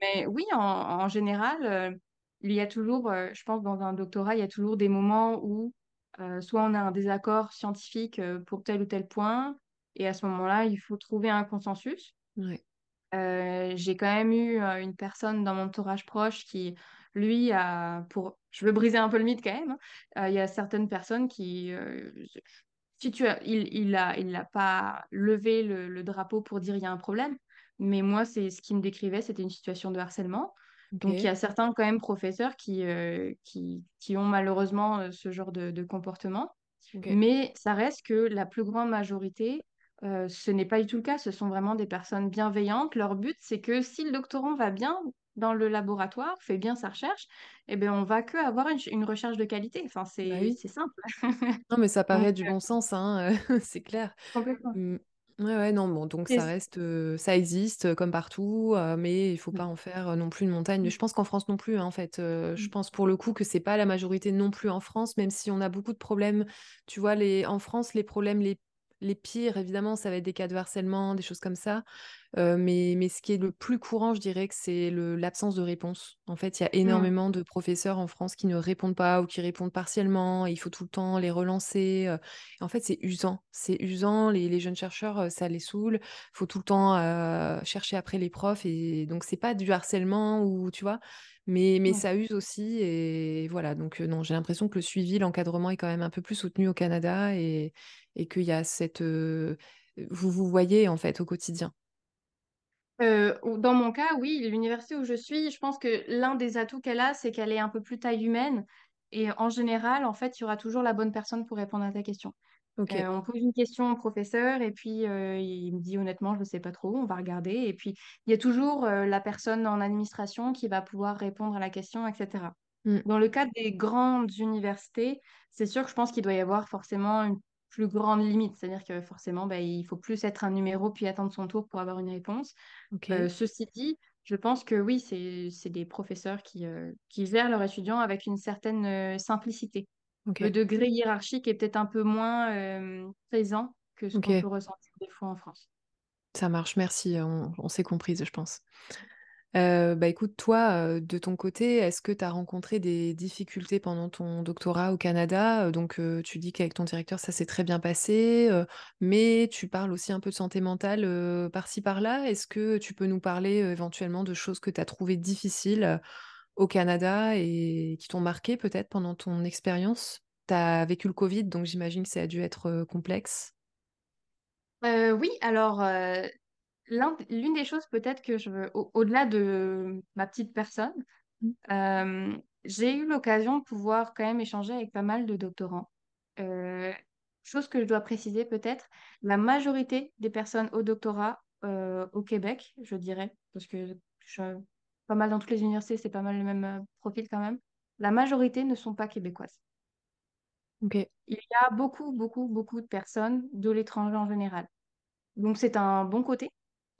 mais oui, en, général, il y a toujours, je pense, dans un doctorat, il y a toujours des moments où soit on a un désaccord scientifique pour tel ou tel point, et à ce moment-là, il faut trouver un consensus. Euh, j'ai quand même eu euh, une personne dans mon entourage proche qui, lui, a pour. Je veux briser un peu le mythe quand même. Hein, euh, il y a certaines personnes qui, si tu il n'a il, a, il pas levé le, drapeau pour dire il y a un problème, mais moi, c'est ce qu'il me décrivait, c'était une situation de harcèlement. Donc, il y a certains quand même professeurs qui, qui, qui, ont malheureusement ce genre de, comportement. Mais ça reste que la plus grande majorité euh, ce n'est pas du tout le cas, ce sont vraiment des personnes bienveillantes. Leur but, c'est que si le doctorant va bien dans le laboratoire, fait bien sa recherche, eh bien, on va que avoir une, recherche de qualité. Enfin, bah c'est simple. non, mais ça paraît du euh bon sens, hein. c'est clair. Mmh, ouais, non, bon, donc ça reste, ça existe comme partout, mais il faut mmh. pas en faire non plus une montagne. Mmh. Je pense qu'en France non plus, hein, en fait. je pense pour le coup que c'est pas la majorité non plus en France, même si on a beaucoup de problèmes. Tu vois, les, en France, les problèmes les les pires, évidemment, ça va être des cas de harcèlement, des choses comme ça. Euh, mais, ce qui est le plus courant, je dirais que c'est l'absence de réponse. En fait, il y a mmh. énormément de professeurs en France qui ne répondent pas ou qui répondent partiellement. il faut tout le temps les relancer. Euh. en fait, c'est usant. C'est usant. Les, jeunes chercheurs, euh, ça les saoule. Il faut tout le temps chercher après les profs. Et donc, c'est pas du harcèlement ou, tu vois, mais, mais ça use aussi. Et voilà, donc non, j'ai l'impression que le suivi, l'encadrement est quand même un peu plus soutenu au Canada et, et qu'il y a cette. vous vous voyez en fait au quotidien. dans mon cas, oui, l'université où je suis, je pense que l'un des atouts qu'elle a, c'est qu'elle est un peu plus taille humaine. Et en général, en fait, il y aura toujours la bonne personne pour répondre à ta question. Euh, on pose une question au professeur et puis euh, il me dit honnêtement, je ne sais pas trop, on va regarder. Et puis il y a toujours euh, la personne en administration qui va pouvoir répondre à la question, etc. Mm. Dans le cas des grandes universités, c'est sûr que je pense qu'il doit y avoir forcément une plus grande limite, c'est-à-dire que forcément, bah, il faut plus être un numéro puis attendre son tour pour avoir une réponse. ceci dit, je pense que oui, c'est des professeurs qui, qui gèrent leurs étudiants avec une certaine simplicité. Le degré hiérarchique est peut-être un peu moins euh, présent que ce que qu'on peut ressentir des fois en France. Ça marche, merci. On, s'est comprise, je pense. Euh, bah écoute, toi, euh, de ton côté, est-ce que tu as rencontré des difficultés pendant ton doctorat au Canada Donc, tu dis qu'avec ton directeur, ça s'est très bien passé, mais tu parles aussi un peu de santé mentale par-ci par-là. Est-ce que tu peux nous parler éventuellement de choses que tu as trouvées difficiles au Canada et qui t'ont marqué peut-être pendant ton expérience Tu as vécu le Covid, donc j'imagine que ça a dû être complexe. oui, alors l'une des choses peut-être que je veux, au, delà de ma petite personne, mmh. j'ai eu l'occasion de pouvoir quand même échanger avec pas mal de doctorants. chose que je dois préciser peut-être, la majorité des personnes au doctorat au Québec, je dirais, parce que je, pas mal dans toutes les universités, c'est pas mal le même euh, profil quand même. La majorité ne sont pas québécoises. ok Il y a beaucoup, beaucoup, beaucoup de personnes de l'étranger en général. Donc c'est un bon côté,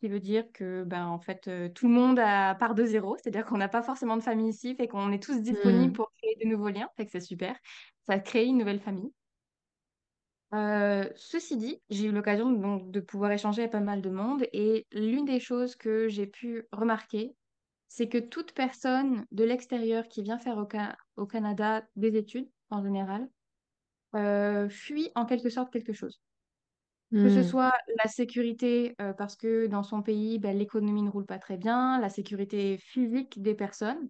qui veut dire que ben, en fait, euh, tout le monde part de zéro, c'est-à-dire qu'on n'a pas forcément de famille ici, fait qu'on est tous disponibles hmm. pour créer de nouveaux liens, fait que c'est super. Ça crée une nouvelle famille. Euh, ceci dit, j'ai eu l'occasion donc de pouvoir échanger avec pas mal de monde et l'une des choses que j'ai pu remarquer, c'est que toute personne de l'extérieur qui vient faire au, Canada des études, en général, euh, fuit en quelque sorte quelque chose. Que ce hmm. soit la sécurité, euh, parce que dans son pays, ben, l'économie ne roule pas très bien, la sécurité physique des personnes,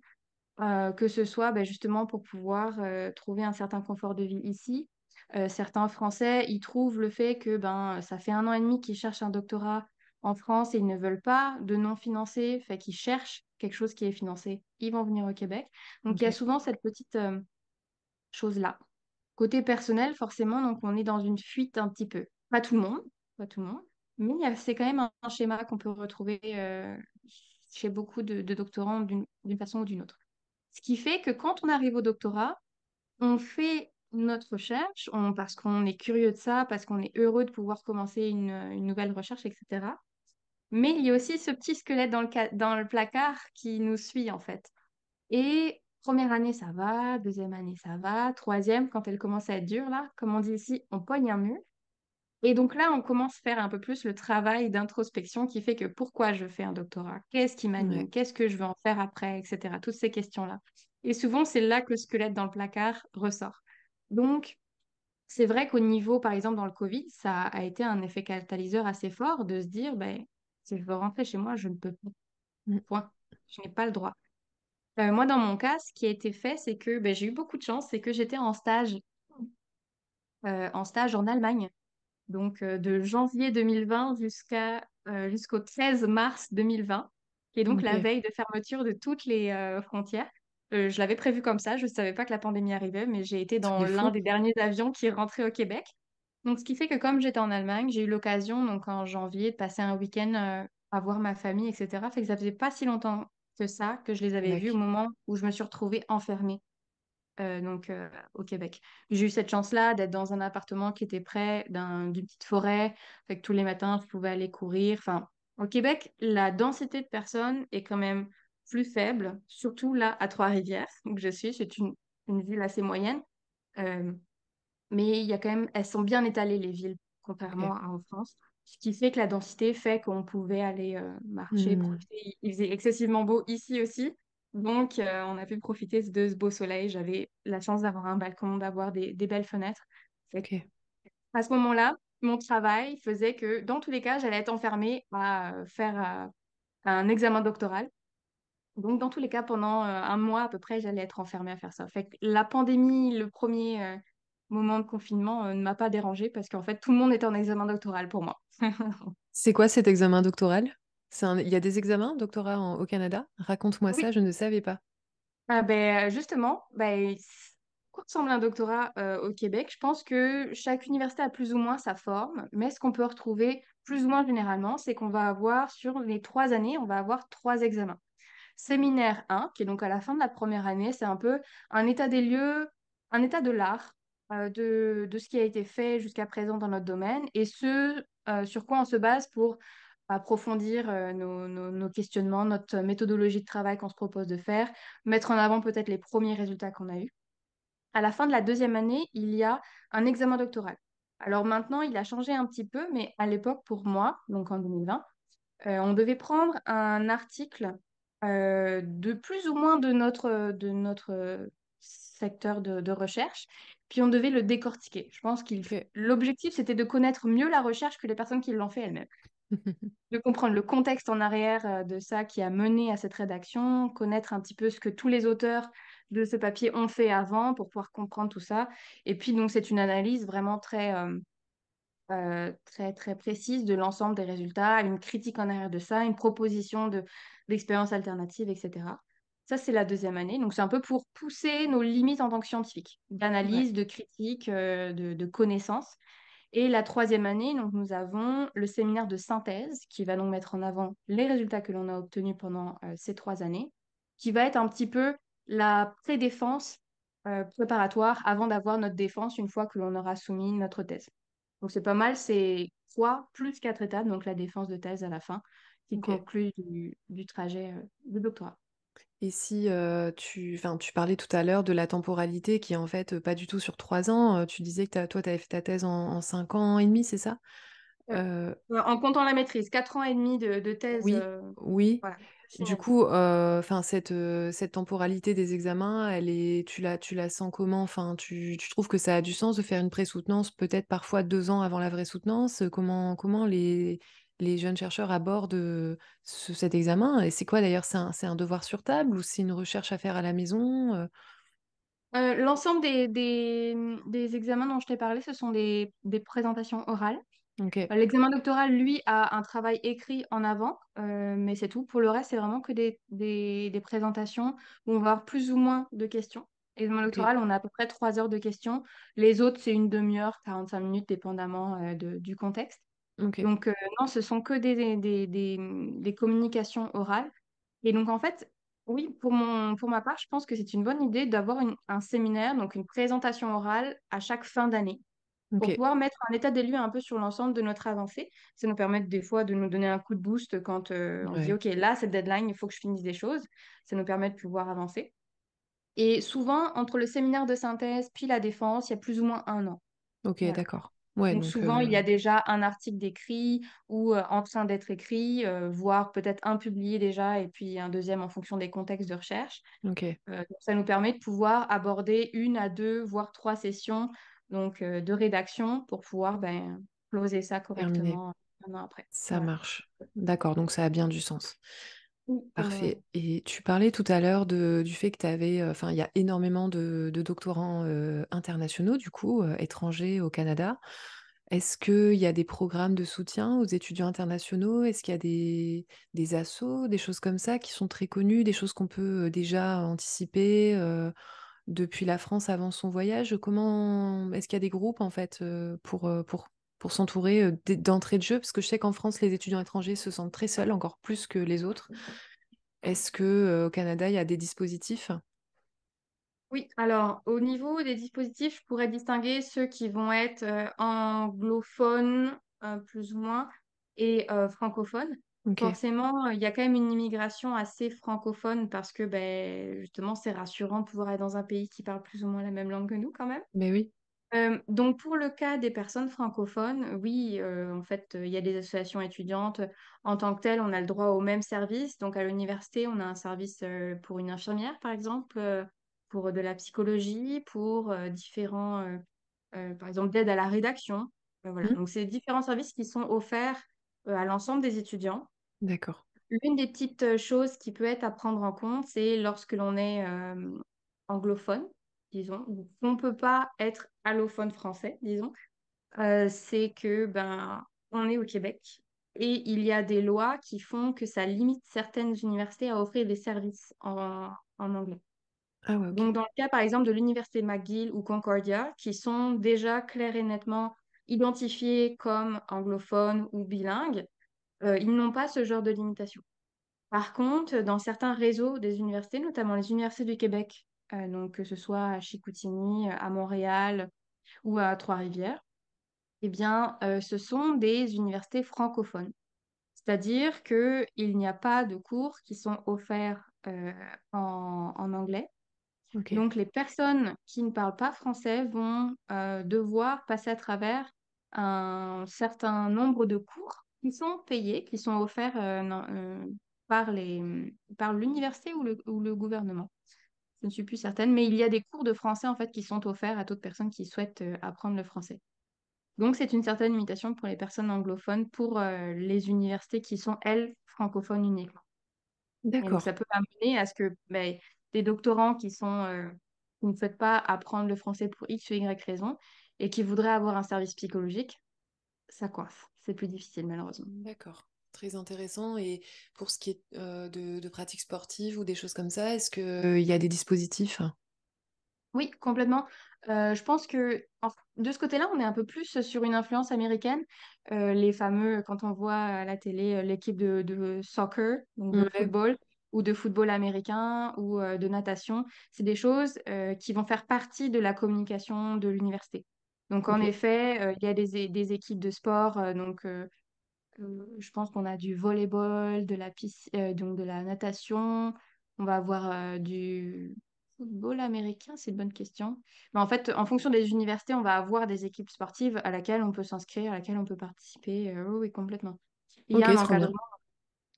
euh, que ce soit ben, justement pour pouvoir trouver un certain confort de vie ici. certains Français ils trouvent le fait que ben, ça fait un an et demi qu'ils cherchent un doctorat en France et ils ne veulent pas de non financé, fait qu'ils cherchent quelque chose qui est financé, ils vont venir au Québec. Donc il y a souvent cette petite euh, chose-là. Côté personnel, forcément, donc on est dans une fuite un petit peu. Pas tout le monde, pas tout le monde, mais c'est quand même un, schéma qu'on peut retrouver euh, chez beaucoup de, doctorants d'une façon ou d'une autre. Ce qui fait que quand on arrive au doctorat, on fait notre recherche, parce qu'on est curieux de ça, parce qu'on est heureux de pouvoir commencer une nouvelle recherche, etc. Mais il y a aussi ce petit squelette dans le, dans le placard qui nous suit, en fait. Et première année, ça va. Deuxième année, ça va. Troisième, quand elle commence à être dure, là, comme on dit ici, on pogne un mur. Et donc là, on commence à faire un peu plus le travail d'introspection qui fait que pourquoi je fais un doctorat, qu'est-ce qui m'anime, qu'est-ce que je veux en faire après, etc. Toutes ces questions-là. Et souvent, c'est là que le squelette dans le placard ressort. Donc, c'est vrai qu'au niveau, par exemple, dans le Covid, ça a été un effet catalyseur assez fort de se dire, ben, si je veux rentrer chez moi, je ne peux pas. Mmh. Point. Je n'ai pas le droit. Euh, moi, dans mon cas, ce qui a été fait, c'est que ben, j'ai eu beaucoup de chance, c'est que j'étais en stage, euh, en stage en Allemagne. Donc, euh, de janvier 2020 jusqu'au 13 mars 2020, qui est donc la veille de fermeture de toutes les frontières. je l'avais prévu comme ça, je ne savais pas que la pandémie arrivait, mais j'ai été dans l'un des derniers avions qui rentrait au Québec. Donc, ce qui fait que comme j'étais en Allemagne, j'ai eu l'occasion, donc en janvier, de passer un week-end euh, à voir ma famille, etc. Fait que ça faisait pas si longtemps que ça que je les avais vus au moment où je me suis retrouvée enfermée euh, donc euh, au Québec. J'ai eu cette chance-là d'être dans un appartement qui était près d'une petite forêt. Fait que tous les matins, je pouvais aller courir. Enfin, au Québec, la densité de personnes est quand même plus faible, surtout là à Trois-Rivières, où je suis. C'est une, une ville assez moyenne mais il y a quand même, elles sont bien étalées les villes, contrairement à en France. Ce qui fait que la densité fait qu'on pouvait aller euh, marcher, hmm. profiter. Il faisait excessivement beau ici aussi. Donc, euh, on a pu profiter de ce beau soleil. J'avais la chance d'avoir un balcon, d'avoir des, belles fenêtres. Okay. À ce moment-là, mon travail faisait que, dans tous les cas, j'allais être enfermée à euh, faire un examen doctoral. Donc, dans tous les cas, pendant un mois à peu près, j'allais être enfermée à faire ça. Fait la pandémie, le premier, moment de confinement euh, ne m'a pas dérangée parce qu'en fait, tout le monde était en examen doctoral pour moi. c'est quoi cet examen doctoral un... Il y a des examens doctorat au Canada Raconte-moi ça, je ne savais pas. Ah ben, euh, justement, ben, bah, quoi ressemble un doctorat euh, au Québec Je pense que chaque université a plus ou moins sa forme, mais ce qu'on peut retrouver plus ou moins généralement, c'est qu'on va avoir sur les trois années, on va avoir trois examens. Séminaire 1, qui est donc à la fin de la première année, c'est un peu un état des lieux, un état de l'art euh, de, de, ce qui a été fait jusqu'à présent dans notre domaine et ce euh, sur quoi on se base pour approfondir euh, nos, nos, questionnements, notre méthodologie de travail qu'on se propose de faire, mettre en avant peut-être les premiers résultats qu'on a eus. À la fin de la deuxième année, il y a un examen doctoral. Alors maintenant, il a changé un petit peu, mais à l'époque, pour moi, donc en 2020, on devait prendre un article de plus ou moins de notre, de notre secteur de, de recherche puis on devait le décortiquer. Je pense qu'il fait. L'objectif, c'était de connaître mieux la recherche que les personnes qui l'ont fait elles-mêmes. de comprendre le contexte en arrière euh, de ça qui a mené à cette rédaction, connaître un petit peu ce que tous les auteurs de ce papier ont fait avant pour pouvoir comprendre tout ça. Et puis, donc, c'est une analyse vraiment très, euh, euh, très, très précise de l'ensemble des résultats, une critique en arrière de ça, une proposition de, d'expérience alternative, etc. Ça, c'est la deuxième année. Donc, c'est un peu pour pousser nos limites en tant que scientifiques, d'analyse, de critique, euh, de, connaissance. connaissances. Et la troisième année, donc, nous avons le séminaire de synthèse qui va donc mettre en avant les résultats que l'on a obtenus pendant euh, ces trois années, qui va être un petit peu la pré-défense euh, préparatoire avant d'avoir notre défense une fois que l'on aura soumis notre thèse. Donc, c'est pas mal, c'est trois plus quatre étapes, donc la défense de thèse à la fin, qui conclut du, du trajet du doctorat. Et si tu, tu parlais tout à l'heure de la temporalité qui est en fait pas du tout sur trois ans, tu disais que toi, tu avais fait ta thèse en, cinq ans et demi, c'est ça En comptant la maîtrise, quatre ans et demi de, thèse. Oui. oui. Du coup, enfin cette, cette temporalité des examens, elle est, tu la, tu la sens comment Enfin, tu, tu, trouves que ça a du sens de faire une pré-soutenance peut-être parfois deux ans avant la vraie soutenance Comment, comment les, les jeunes chercheurs abordent euh, cet examen Et c'est quoi d'ailleurs C'est un, devoir sur table ou c'est une recherche à faire à la maison euh? Euh, L'ensemble des, examens dont je t'ai parlé, ce sont des, présentations orales. L'examen doctoral, lui, a un travail écrit en avant, mais c'est tout. Pour le reste, c'est vraiment que des, présentations où on va avoir plus ou moins de questions. L'examen doctoral, on a à peu près trois heures de questions. Les autres, c'est une demi-heure, 45 minutes, dépendamment du contexte. Donc, euh, non, ce sont que des, des, mmh, des, communications orales. Et donc, en fait, oui, pour, mon, pour ma part, je pense que c'est une bonne idée d'avoir un séminaire, donc une présentation orale à chaque fin d'année pour pouvoir mettre un état des lieux un peu sur l'ensemble de notre avancée. Ça nous permet des fois de nous donner un coup de boost quand euh, on dit, OK, là, cette deadline, il faut que je finisse des choses. Ça nous permet de pouvoir avancer. Et souvent, entre le séminaire de synthèse puis la défense, il y a plus ou moins un an. OK, d'accord donc, souvent, il y euh, a déjà un article d'écrit ou euh, en train d'être écrit, euh, voire peut-être un publié déjà et puis un deuxième en fonction des contextes de recherche. Donc, ça nous permet de pouvoir aborder une à deux, voire trois sessions donc, de rédaction pour pouvoir poser ben, ça correctement après. Ça marche. D'accord, donc ça a bien du sens. Mmh, Parfait. Et tu parlais tout à l'heure du fait que tu avais, euh, enfin, il y a énormément de, doctorants euh, internationaux, du coup, euh, étrangers au Canada. Est-ce qu'il y a des programmes de soutien aux étudiants internationaux Est-ce qu'il y a des, des assos, des choses comme ça qui sont très connues, des choses qu'on peut déjà anticiper depuis la France avant son voyage Comment est-ce qu'il y a des groupes en fait pour, pour pour s'entourer d'entrées de jeu Parce que je sais qu'en France, les étudiants étrangers se sentent très seuls, encore plus que les autres. Mmh Est-ce que au Canada, il y a des dispositifs oui, alors au niveau des dispositifs, je pourrais distinguer ceux qui vont être anglophones, euh, plus ou moins, et francophones. Forcément, il y a quand même une immigration assez francophone parce que ben, justement, c'est rassurant de pouvoir être dans un pays qui parle plus ou moins la même langue que nous quand même. Mais ben oui. Euh, donc pour le cas des personnes francophones, oui, euh, en fait, il y a des associations étudiantes. En tant que telles, on a le droit au même service. Donc à l'université, on a un service euh, pour une infirmière, par exemple, pour de la psychologie, pour différents, par exemple, d'aide à la rédaction. Voilà. Mmh. Donc c'est différents services qui sont offerts à l'ensemble des étudiants. D'accord. L'une des petites choses qui peut être à prendre en compte, c'est lorsque l'on est anglophone, disons, on ne peut pas être allophone français, disons, euh, c'est que ben on est au Québec et il y a des lois qui font que ça limite certaines universités à offrir des services en, anglais. Ah Donc dans le cas par exemple de l'université McGill ou Concordia, qui sont déjà clairement et nettement identifiés comme anglophones ou bilingues, euh, ils n'ont pas ce genre de limitation. Par contre, dans certains réseaux des universités, notamment les universités du Québec euh, donc que ce soit à Chicoutimi, à Montréal ou à Trois-Rivières, eh bien, euh, ce sont des universités francophones. C'est-à-dire qu'il n'y a pas de cours qui sont offerts euh, en, anglais. Donc les personnes qui ne parlent pas français vont devoir passer à travers un certain nombre de cours qui sont payés, qui sont offerts par, l'université ou le gouvernement je ne suis plus certaine, mais il y a des cours de français en fait qui sont offerts à toute personnes qui souhaitent euh, apprendre le français. Donc c'est une certaine limitation pour les personnes anglophones, pour euh, les universités qui sont elles francophones uniquement. D'accord. Ça peut amener à ce que ben, des doctorants qui sont euh, qui ne souhaitent pas apprendre le français pour x ou y raison et qui voudraient avoir un service psychologique, ça coince. C'est plus difficile malheureusement. D'accord très intéressant. Et pour ce qui est euh, de, pratiques sportives ou des choses comme ça, est-ce qu'il il y a des dispositifs Oui, complètement. Euh, je pense que de ce côté-là, on est un peu plus sur une influence américaine. Euh, les fameux, quand on voit à la télé l'équipe de, soccer, donc de ou de football américain ou de natation, c'est des choses qui vont faire partie de la communication de l'université. Donc, en effet, il y a des, équipes de sport, donc je pense qu'on a du volleyball, de la euh, donc de la natation. On va avoir euh, du football américain, c'est une bonne question. Mais en fait, en fonction des universités, on va avoir des équipes sportives à laquelle on peut s'inscrire, à laquelle on peut participer. Euh, oui, complètement. Il y a un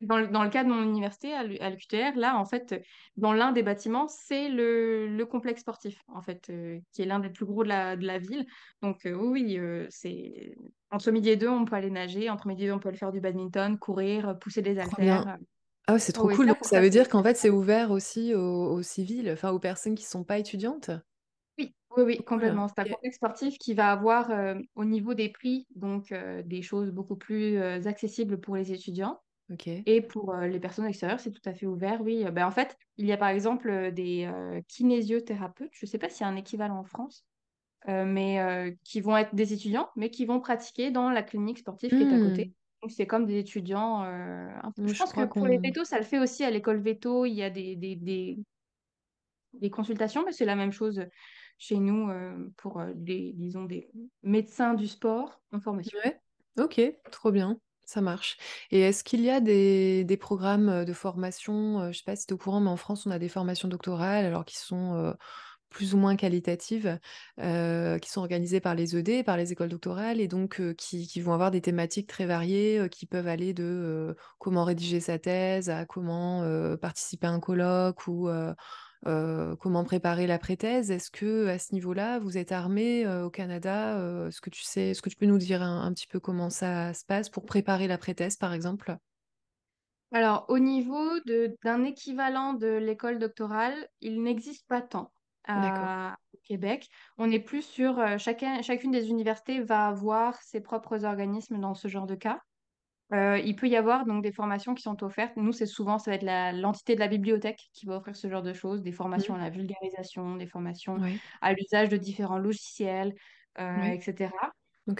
dans le, cas de mon université à l'UQTR, là, en fait, dans l'un des bâtiments, c'est le, complexe sportif, en fait, euh, qui est l'un des plus gros de la, de la ville. Donc, euh, oui, euh, c'est entre midi et deux, on peut aller nager, entre midi et deux, on peut aller faire du badminton, courir, pousser des haltères. Ah, c'est trop oh, cool. ça, veut dire qu'en fait, c'est ouvert aussi aux, civils, enfin aux personnes qui ne sont pas étudiantes oui, oui, complètement. C'est un complexe sportif qui va avoir au niveau des prix, donc des choses beaucoup plus accessibles pour les étudiants. Et pour euh, les personnes extérieures, c'est tout à fait ouvert, oui. Euh, ben, en fait, il y a par exemple euh, des kinésiothérapeutes, je sais pas s'il y a un équivalent en France, mais qui vont être des étudiants, mais qui vont pratiquer dans la clinique sportive qui est à côté mmh. donc c'est comme des étudiants. je, je, pense que pour les vétos, ça le fait aussi à l'école veto. Il y a des, des, consultations, mais c'est la même chose chez nous pour des, disons, des médecins du sport en formation. Ok, trop bien. Ça marche. Et est-ce qu'il y a des, programmes de formation Je ne sais pas si tu es au courant, mais en France, on a des formations doctorales, alors qui sont plus ou moins qualitatives, qui sont organisées par les ED, par les écoles doctorales, et donc qui, qui, vont avoir des thématiques très variées, qui peuvent aller de comment rédiger sa thèse à comment participer à un colloque ou euh, comment préparer la préthèse Est-ce que à ce niveau-là, vous êtes armé euh, au Canada euh, Est-ce que tu sais, ce que tu peux nous dire un, petit peu comment ça se passe pour préparer la préthèse, par exemple Alors, au niveau d'un équivalent de l'école doctorale, il n'existe pas tant. au Québec, on est plus sur chacune des universités va avoir ses propres organismes dans ce genre de cas. Euh, il peut y avoir donc des formations qui sont offertes. Nous, c'est souvent, ça va être l'entité de la bibliothèque qui va offrir ce genre de choses, des formations à mmh. la vulgarisation, des formations à l'usage de différents logiciels, etc. Euh,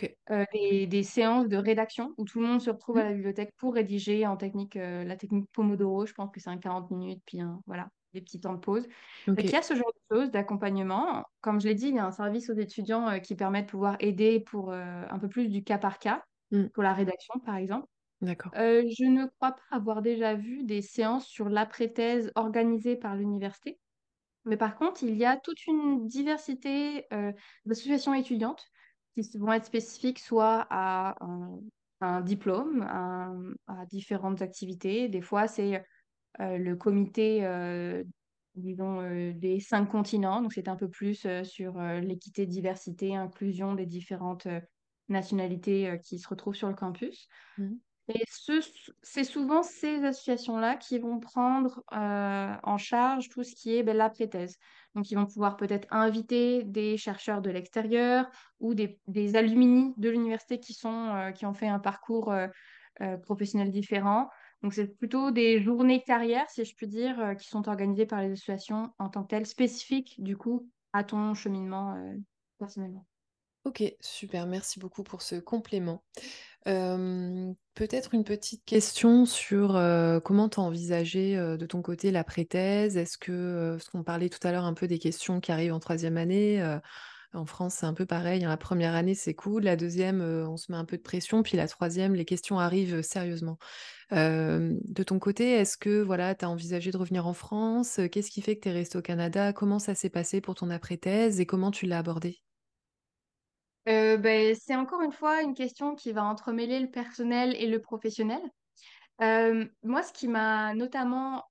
et euh, des, séances de rédaction où tout le monde se retrouve à mmh. la bibliothèque pour rédiger en technique, la technique Pomodoro, je pense que c'est un 40 minutes, puis voilà, des petits temps de pause. il y a ce genre de choses d'accompagnement. Comme je l'ai dit, il y a un service aux étudiants qui permet de pouvoir aider pour un peu plus du cas par cas, mmh. pour la rédaction par exemple. D'accord. Euh, je ne crois pas avoir déjà vu des séances sur l'après-thèse organisées par l'université. Mais par contre, il y a toute une diversité euh, d'associations étudiantes qui vont être spécifiques soit à un, diplôme, à, différentes activités. Des fois, c'est euh, le comité, des cinq continents. Donc, c'est un peu plus sur l'équité, diversité, inclusion des différentes nationalités qui se retrouvent sur le campus. Mmh. Et c'est souvent ces associations-là qui vont prendre euh, en charge tout ce qui est ben, la préthèse. Donc, ils vont pouvoir peut-être inviter des chercheurs de l'extérieur ou des, des alumni de l'université qui, sont, euh, qui ont fait un parcours euh, professionnel différent. Donc, c'est plutôt des journées carrières, si je puis dire, qui sont organisées par les associations en tant que telles, spécifiques, du coup, à ton cheminement personnellement. Ok, super, merci beaucoup pour ce complément peut-être une petite question sur comment tu as envisagé de ton côté l'après-thèse Est-ce que, parce qu'on parlait tout à l'heure un peu des questions qui arrivent en troisième année, en France c'est un peu pareil, hein, la première année c'est cool, la deuxième on se met un peu de pression, puis la troisième les questions arrivent sérieusement. de ton côté, est-ce que voilà, tu as envisagé de revenir en France Qu'est-ce qui fait que tu es resté au Canada Comment ça s'est passé pour ton après-thèse et comment tu l'as abordé euh, ben, c'est encore une fois une question qui va entremêler le personnel et le professionnel. Euh, moi, ce qui m'a notamment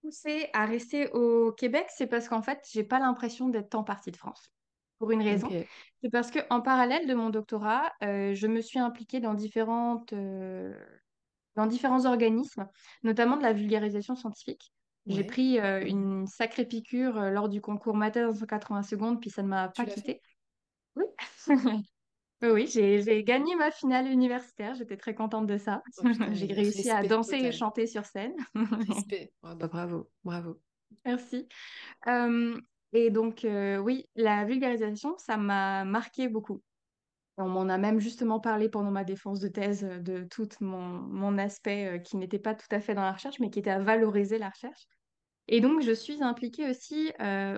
poussé à rester au Québec, c'est parce qu'en fait, j'ai pas l'impression d'être en partie de France. Pour une raison, c'est parce que en parallèle de mon doctorat, euh, je me suis impliquée dans différentes dans différents organismes, notamment de la vulgarisation scientifique. J'ai pris une sacrée piqûre lors du concours en 80 secondes, puis ça ne m'a pas quittée. Oui, oui, j'ai, gagné ma finale universitaire. J'étais très contente de ça. Oh, j'ai réussi à danser et chanter sur scène. Oh, bah, bravo, bravo. Merci. et donc, euh, oui, la vulgarisation, ça m'a marqué beaucoup. On m'en a même justement parlé pendant ma défense de thèse euh, de tout mon, aspect euh, qui n'était pas tout à fait dans la recherche, mais qui était à valoriser la recherche. Et donc, je suis impliquée aussi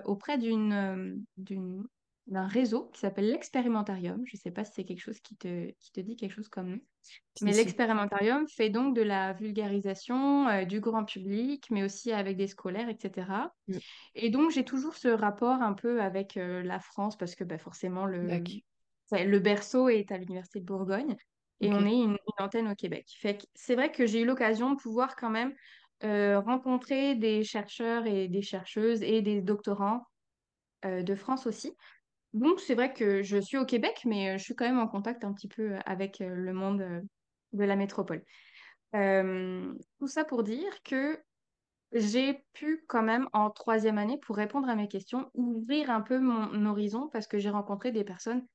auprès d'une, d'une d'un réseau qui s'appelle l'expérimentarium. Je ne sais pas si c'est quelque chose qui te, qui te dit quelque chose comme nous. Mais l'expérimentarium fait donc de la vulgarisation euh, du grand public, mais aussi avec des scolaires, etc. Mm. Et donc j'ai toujours ce rapport un peu avec euh, la France, parce que bah, forcément le, bah, le berceau est à l'université de Bourgogne, et on est une, antenne au Québec. c'est vrai que j'ai eu l'occasion de pouvoir quand même euh, rencontrer des chercheurs et des chercheuses et des doctorants de France aussi, donc c'est vrai que je suis au Québec, mais je suis quand même en contact un petit peu avec le monde de la métropole. tout ça pour dire que j'ai pu quand même en troisième année, pour répondre à mes questions, ouvrir un peu mon horizon parce que j'ai rencontré des personnes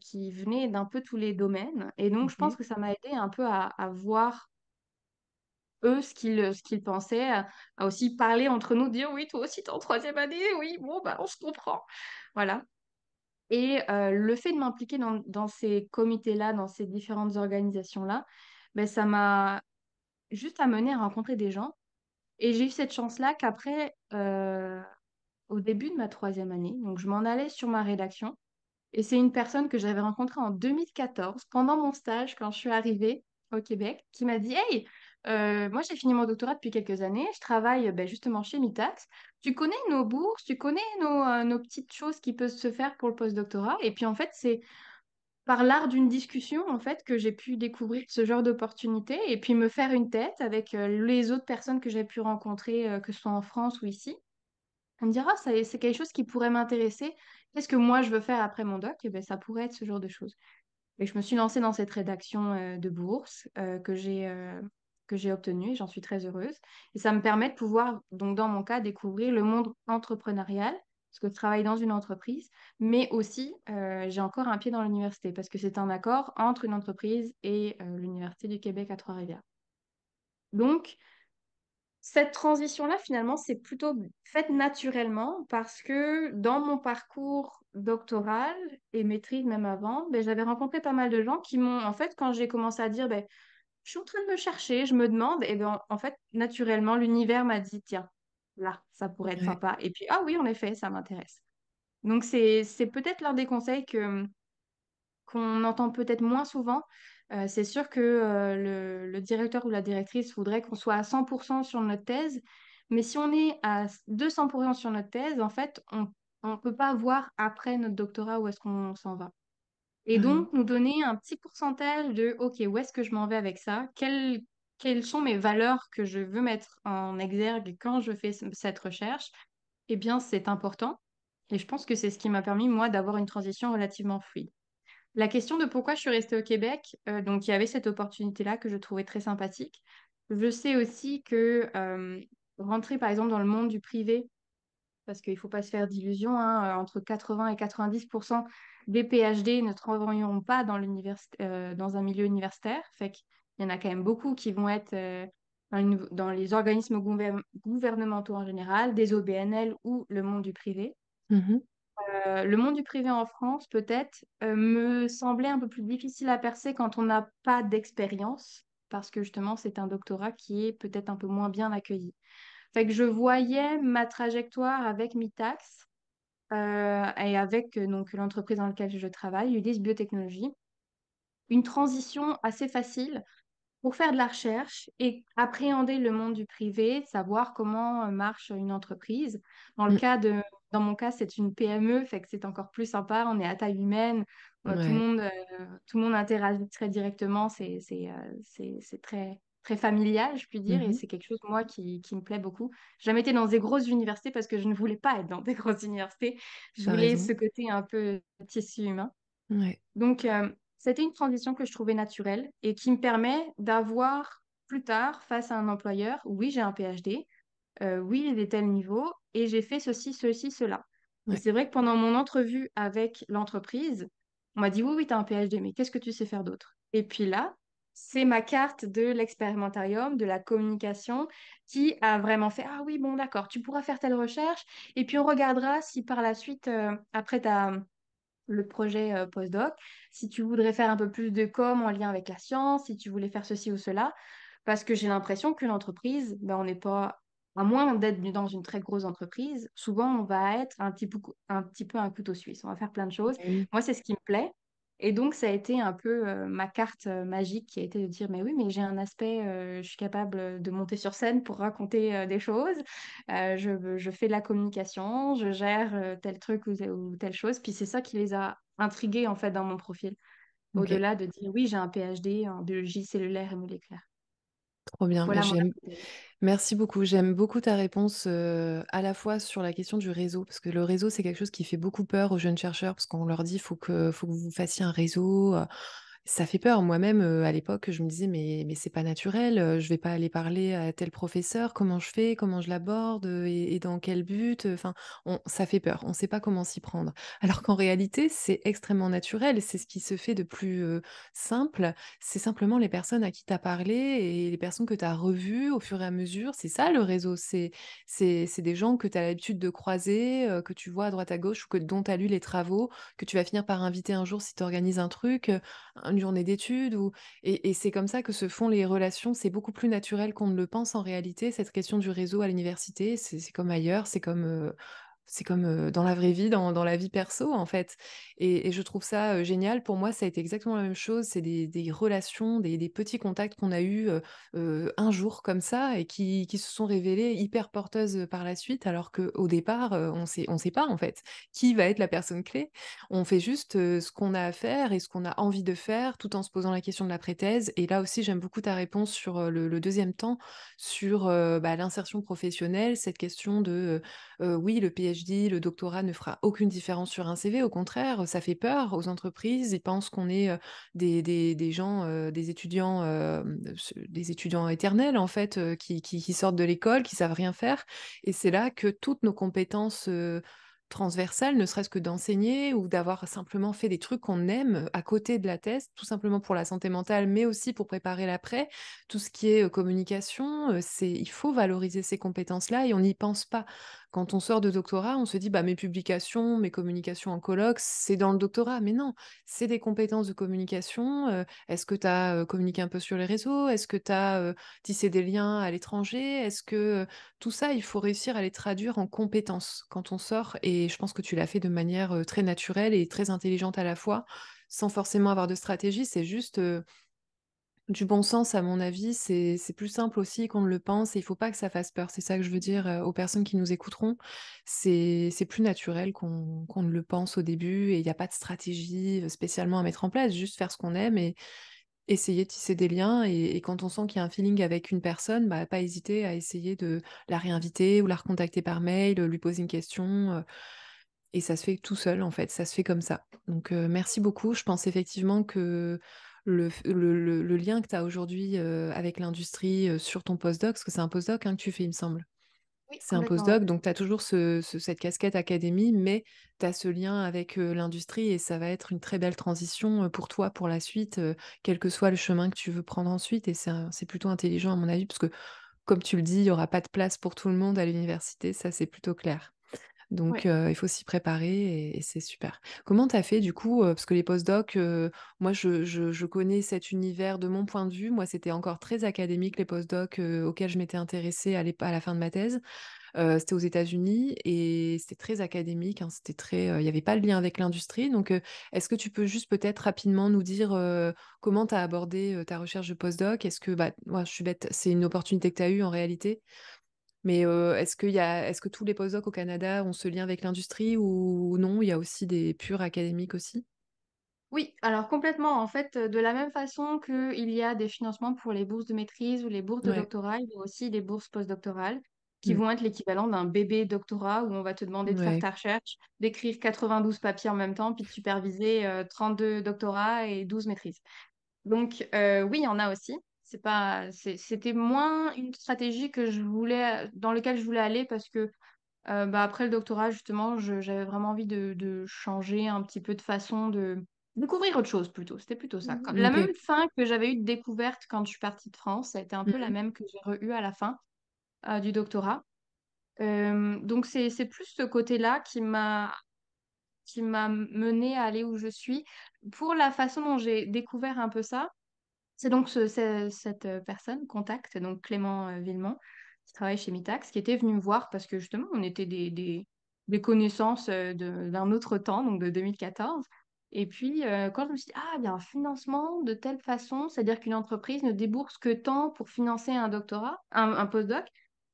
qui venaient d'un peu tous les domaines. Et donc, je mmh pense que ça m'a aidé un peu à, voir eux ce qu'ils pensaient, à, aussi parler entre nous, dire oui, toi aussi t'es en troisième année, oui, bon, bah, on se comprend. Voilà. Et euh, le fait de m'impliquer dans, ces comités-là, dans ces différentes organisations-là, ben, ça m'a juste amené à rencontrer des gens. Et j'ai eu cette chance-là qu'après, euh, au début de ma troisième année, donc je m'en allais sur ma rédaction. Et c'est une personne que j'avais rencontrée en 2014, pendant mon stage, quand je suis arrivée au Québec, qui m'a dit Hey, euh, moi, j'ai fini mon doctorat depuis quelques années. Je travaille ben, justement chez Mitax. Tu connais nos bourses, tu connais euh, nos, petites choses qui peuvent se faire pour le post-doctorat. Et puis, en fait, c'est par l'art d'une discussion, en fait, que j'ai pu découvrir ce genre d'opportunité et puis me faire une tête avec euh, les autres personnes que j'ai pu rencontrer, que ce soit en France ou ici. On me dire, «Ah, c'est quelque chose qui pourrait m'intéresser. Qu'est-ce que moi, je veux faire après mon doc Et ben, ça pourrait être ce genre de choses. Et je me suis lancée dans cette rédaction de bourse que j'ai que j'ai obtenu, et j'en suis très heureuse. Et ça me permet de pouvoir, donc dans mon cas, découvrir le monde entrepreneurial, parce que je travaille dans une entreprise, mais aussi euh, j'ai encore un pied dans l'université, parce que c'est un accord entre une entreprise et euh, l'Université du Québec à Trois-Rivières. Donc, cette transition-là, finalement, c'est plutôt faite naturellement parce que dans mon parcours doctoral et maîtrise, même avant, ben, j'avais rencontré pas mal de gens qui m'ont, en fait, quand j'ai commencé à dire, ben, je suis en train de me chercher, je me demande, et bien en fait, naturellement, l'univers m'a dit, tiens, là, ça pourrait être sympa. Et puis, ah oui, en effet, ça m'intéresse. Donc, c'est peut-être l'un des conseils que qu'on entend peut-être moins souvent. Euh, c'est sûr que euh, le, le, directeur ou la directrice voudrait qu'on soit à 100% sur notre thèse, mais si on est à 200% sur notre thèse, en fait, on ne peut pas voir après notre doctorat où est-ce qu'on s'en va. Et mmh donc, nous donner un petit pourcentage de, OK, où est-ce que je m'en vais avec ça Quelles sont mes valeurs que je veux mettre en exergue quand je fais cette recherche Eh bien, c'est important. Et je pense que c'est ce qui m'a permis, moi, d'avoir une transition relativement fluide. La question de pourquoi je suis restée au Québec, euh, donc il y avait cette opportunité-là que je trouvais très sympathique. Je sais aussi que euh, rentrer, par exemple, dans le monde du privé, parce qu'il ne faut pas se faire d'illusions, hein, euh, entre 80 et 90 des PhD ne travailleront pas dans, euh, dans un milieu universitaire. Fait y en a quand même beaucoup qui vont être euh, dans, les organismes gouvernementaux en général, des OBNL ou le monde du privé. Mmh le monde du privé en France, peut-être, me semblait un peu plus difficile à percer quand on n'a pas d'expérience, parce que justement, c'est un doctorat qui est peut-être un peu moins bien accueilli. Fait que je voyais ma trajectoire avec Mitax euh, et avec euh, donc l'entreprise dans laquelle je travaille, Ulysse Biotechnologie, une transition assez facile pour faire de la recherche et appréhender le monde du privé, savoir comment euh, marche une entreprise. Dans le mmh. cas de, dans mon cas, c'est une PME, fait que c'est encore plus sympa. On est à taille humaine, tout le monde, tout le monde interagit très directement. c'est, c'est très, très familial, je puis dire, et mmh c'est quelque chose, moi, qui, qui me plaît beaucoup. J'ai jamais été dans des grosses universités parce que je ne voulais pas être dans des grosses universités. Je voulais ce côté un peu euh, tissu humain. Donc, euh, c'était une transition que je trouvais naturelle et qui me permet d'avoir plus tard, face à un employeur, oui, j'ai un PhD, euh, oui, il est tel niveau, et j'ai fait ceci, ceci, cela. C'est vrai que pendant mon entrevue avec l'entreprise, on m'a dit, oui, oui, tu as un PhD, mais qu'est-ce que tu sais faire d'autre Et puis là, c'est ma carte de l'expérimentarium, de la communication, qui a vraiment fait Ah oui, bon, d'accord, tu pourras faire telle recherche, et puis on regardera si par la suite, euh, après ta, le projet euh, postdoc, si tu voudrais faire un peu plus de com en lien avec la science, si tu voulais faire ceci ou cela, parce que j'ai l'impression qu'une entreprise, ben, on n'est pas. À moins d'être dans une très grosse entreprise, souvent on va être un petit, peu, un petit peu un couteau suisse. On va faire plein de choses. Moi, c'est ce qui me plaît. Et donc, ça a été un peu euh, ma carte euh, magique qui a été de dire, mais oui, mais j'ai un aspect, euh, je suis capable de monter sur scène pour raconter des choses, je, fais de la communication, je gère tel truc ou, telle chose. Puis c'est ça qui les a intrigués, en fait, dans mon profil. Au-delà de dire, oui, j'ai un PhD en biologie cellulaire et moléculaire. Trop bien. Voilà, Merci beaucoup. J'aime beaucoup ta réponse euh, à la fois sur la question du réseau, parce que le réseau, c'est quelque chose qui fait beaucoup peur aux jeunes chercheurs, parce qu'on leur dit, faut que, faut que vous fassiez un réseau, euh, ça fait peur. Moi-même, euh, à l'époque, je me disais, mais, mais c'est pas naturel, euh, je vais pas aller parler à tel professeur, comment je fais, comment je l'aborde euh, et, dans quel but. Enfin, ça fait peur, on ne sait pas comment s'y prendre. Alors qu'en réalité, c'est extrêmement naturel, c'est ce qui se fait de plus simple. C'est simplement les personnes à qui tu as parlé et les personnes que tu as revues au fur et à mesure. C'est ça le réseau, c'est des gens que tu as l'habitude de croiser, que tu vois à droite à gauche ou que, dont tu as lu les travaux, que tu vas finir par inviter un jour si tu organises un truc une journée d'études. Ou... Et, et c'est comme ça que se font les relations. C'est beaucoup plus naturel qu'on ne le pense en réalité, cette question du réseau à l'université. C'est comme ailleurs, c'est comme euh, c'est comme dans la vraie vie, dans, dans, la vie perso en fait. Et, je trouve ça génial. Pour moi, ça a été exactement la même chose. C'est des, des, relations, des, des petits contacts qu'on a eus un jour comme ça et qui, qui, se sont révélés hyper porteuses par la suite, alors qu'au départ, on sait, on sait pas en fait qui va être la personne clé. On fait juste ce qu'on a à faire et ce qu'on a envie de faire tout en se posant la question de la préthèse. Et là aussi, j'aime beaucoup ta réponse sur le, deuxième temps, sur bah, l'insertion professionnelle, cette question de oui, le PhD, le doctorat ne fera aucune différence sur un CV. Au contraire, ça fait peur aux entreprises. Ils pensent qu'on est des, gens, des étudiants, des étudiants éternels en fait, qui, sortent de l'école, qui savent rien faire. Et c'est là que toutes nos compétences transversales, ne serait-ce que d'enseigner ou d'avoir simplement fait des trucs qu'on aime à côté de la thèse, tout simplement pour la santé mentale, mais aussi pour préparer l'après. Tout ce qui est communication, c'est il faut valoriser ces compétences-là et on n'y pense pas. Quand on sort de doctorat, on se dit bah, mes publications, mes communications en colloque, c'est dans le doctorat. Mais non, c'est des compétences de communication. Euh, est-ce que tu as euh, communiqué un peu sur les réseaux Est-ce que tu as euh, tissé des liens à l'étranger Est-ce que tout ça, il faut réussir à les traduire en compétences quand on sort Et je pense que tu l'as fait de manière très naturelle et très intelligente à la fois, sans forcément avoir de stratégie. C'est juste du bon sens, à mon avis, c'est plus simple aussi qu'on ne le pense et il faut pas que ça fasse peur. C'est ça que je veux dire euh, aux personnes qui nous écouteront. C'est c'est plus naturel qu'on ne le pense au début et il n'y a pas de stratégie euh, spécialement à mettre en place, juste faire ce qu'on aime et essayer de tisser des liens. Et, quand on sent qu'il y a un feeling avec une personne, bah, pas hésiter à essayer de la réinviter ou la recontacter par mail, lui poser une question euh, et ça se fait tout seul en fait, ça se fait comme ça. Donc merci beaucoup. Je pense effectivement que le, lien que tu as aujourd'hui avec l'industrie sur ton postdoc, parce que c'est un postdoc hein, que tu fais, il me semble. c'est un postdoc, donc tu as toujours ce, cette casquette académie, mais tu as ce lien avec l'industrie et ça va être une très belle transition pour toi pour la suite, quel que soit le chemin que tu veux prendre ensuite. Et c'est plutôt intelligent à mon avis, parce que comme tu le dis, il n'y aura pas de place pour tout le monde à l'université, ça c'est plutôt clair. Donc, il faut s'y préparer et, c'est super. Comment tu as fait du coup Parce que les post moi, je, connais cet univers de mon point de vue. Moi, c'était encore très académique, les post-docs auxquels je m'étais intéressée à, à, la fin de ma thèse. c'était aux États-Unis et c'était très académique. Hein, c'était très, il n'y avait pas de lien avec l'industrie. Donc, est-ce que tu peux juste peut-être rapidement nous dire comment tu as abordé ta recherche de postdoc Est-ce que, bah, moi, je suis bête, c'est une opportunité que tu as eue en réalité mais est-ce que, tous les postdocs au Canada ont ce lien avec l'industrie ou, non Il y a aussi des purs académiques aussi Oui, alors complètement. En fait, de la même façon qu'il y a des financements pour les bourses de maîtrise ou les bourses de doctorat, il y a aussi des bourses postdoctorales qui mmh. vont être l'équivalent d'un bébé doctorat où on va te demander de faire ta recherche, d'écrire 92 papiers en même temps, puis de superviser 32 doctorats et 12 maîtrises. Donc oui, il y en a aussi c'est pas c'était moins une stratégie que je voulais dans laquelle je voulais aller parce que euh, bah, après le doctorat justement j'avais vraiment envie de, changer un petit peu de façon de découvrir autre chose plutôt c'était plutôt ça la mmh, même fin que j'avais eu de découverte quand je suis partie de France ça a été un peu la mmh. même que j'ai re à la fin euh, du doctorat donc c'est plus ce côté là qui m'a qui m'a mené à aller où je suis pour la façon dont j'ai découvert un peu ça c'est donc cette euh, personne, contact, donc Clément euh, Villemont, qui travaille chez Mitax, qui était venu me voir parce que justement, on était des, des, connaissances euh, d'un autre temps, donc de 2014. Et puis, quand je me suis dit, ah, il y a un financement de telle façon, c'est-à-dire qu'une entreprise ne débourse que tant pour financer un doctorat, un, un postdoc,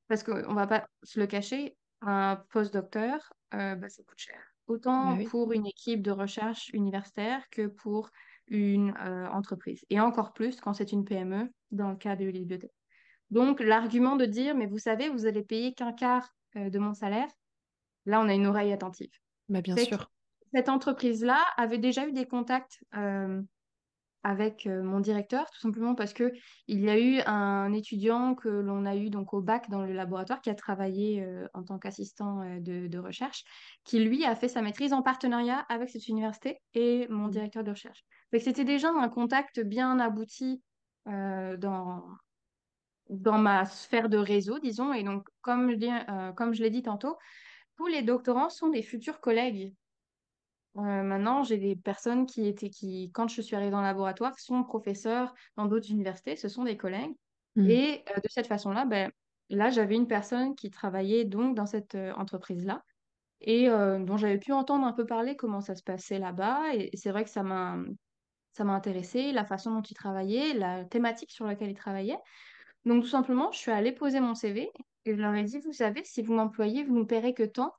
parce qu'on ne va pas se le cacher, un postdocteur, euh, bah, ça coûte cher. Bah Autant pour une équipe de recherche universitaire que pour une euh, entreprise. Et encore plus quand c'est une PME, dans le cas de l'IBD. Donc, l'argument de dire, mais vous savez, vous allez payer qu'un quart euh, de mon salaire, là, on a une oreille attentive. Mais bah, bien sûr. Cette entreprise-là avait déjà eu des contacts euh, avec mon directeur, tout simplement parce que il y a eu un étudiant que l'on a eu donc au bac dans le laboratoire qui a travaillé en tant qu'assistant de, recherche, qui lui a fait sa maîtrise en partenariat avec cette université et mon mmh. directeur de recherche. C'était déjà un contact bien abouti dans, dans ma sphère de réseau, disons. Et donc, comme je, l'ai dit tantôt, tous les doctorants sont des futurs collègues. Euh, maintenant, j'ai des personnes qui étaient, qui, quand je suis arrivée dans le laboratoire, sont professeurs dans d'autres universités, ce sont des collègues. Mmh. Et euh, de cette façon-là, ben, là, j'avais une personne qui travaillait donc dans cette euh, entreprise-là et dont j'avais pu entendre un peu parler comment ça se passait là-bas. Et, c'est vrai que ça m'a, ça m'a intéressé la façon dont il travaillait, la thématique sur laquelle il travaillait. Donc, tout simplement, je suis allée poser mon CV et je leur ai dit, vous savez, si vous m'employez, vous ne me paierez que tant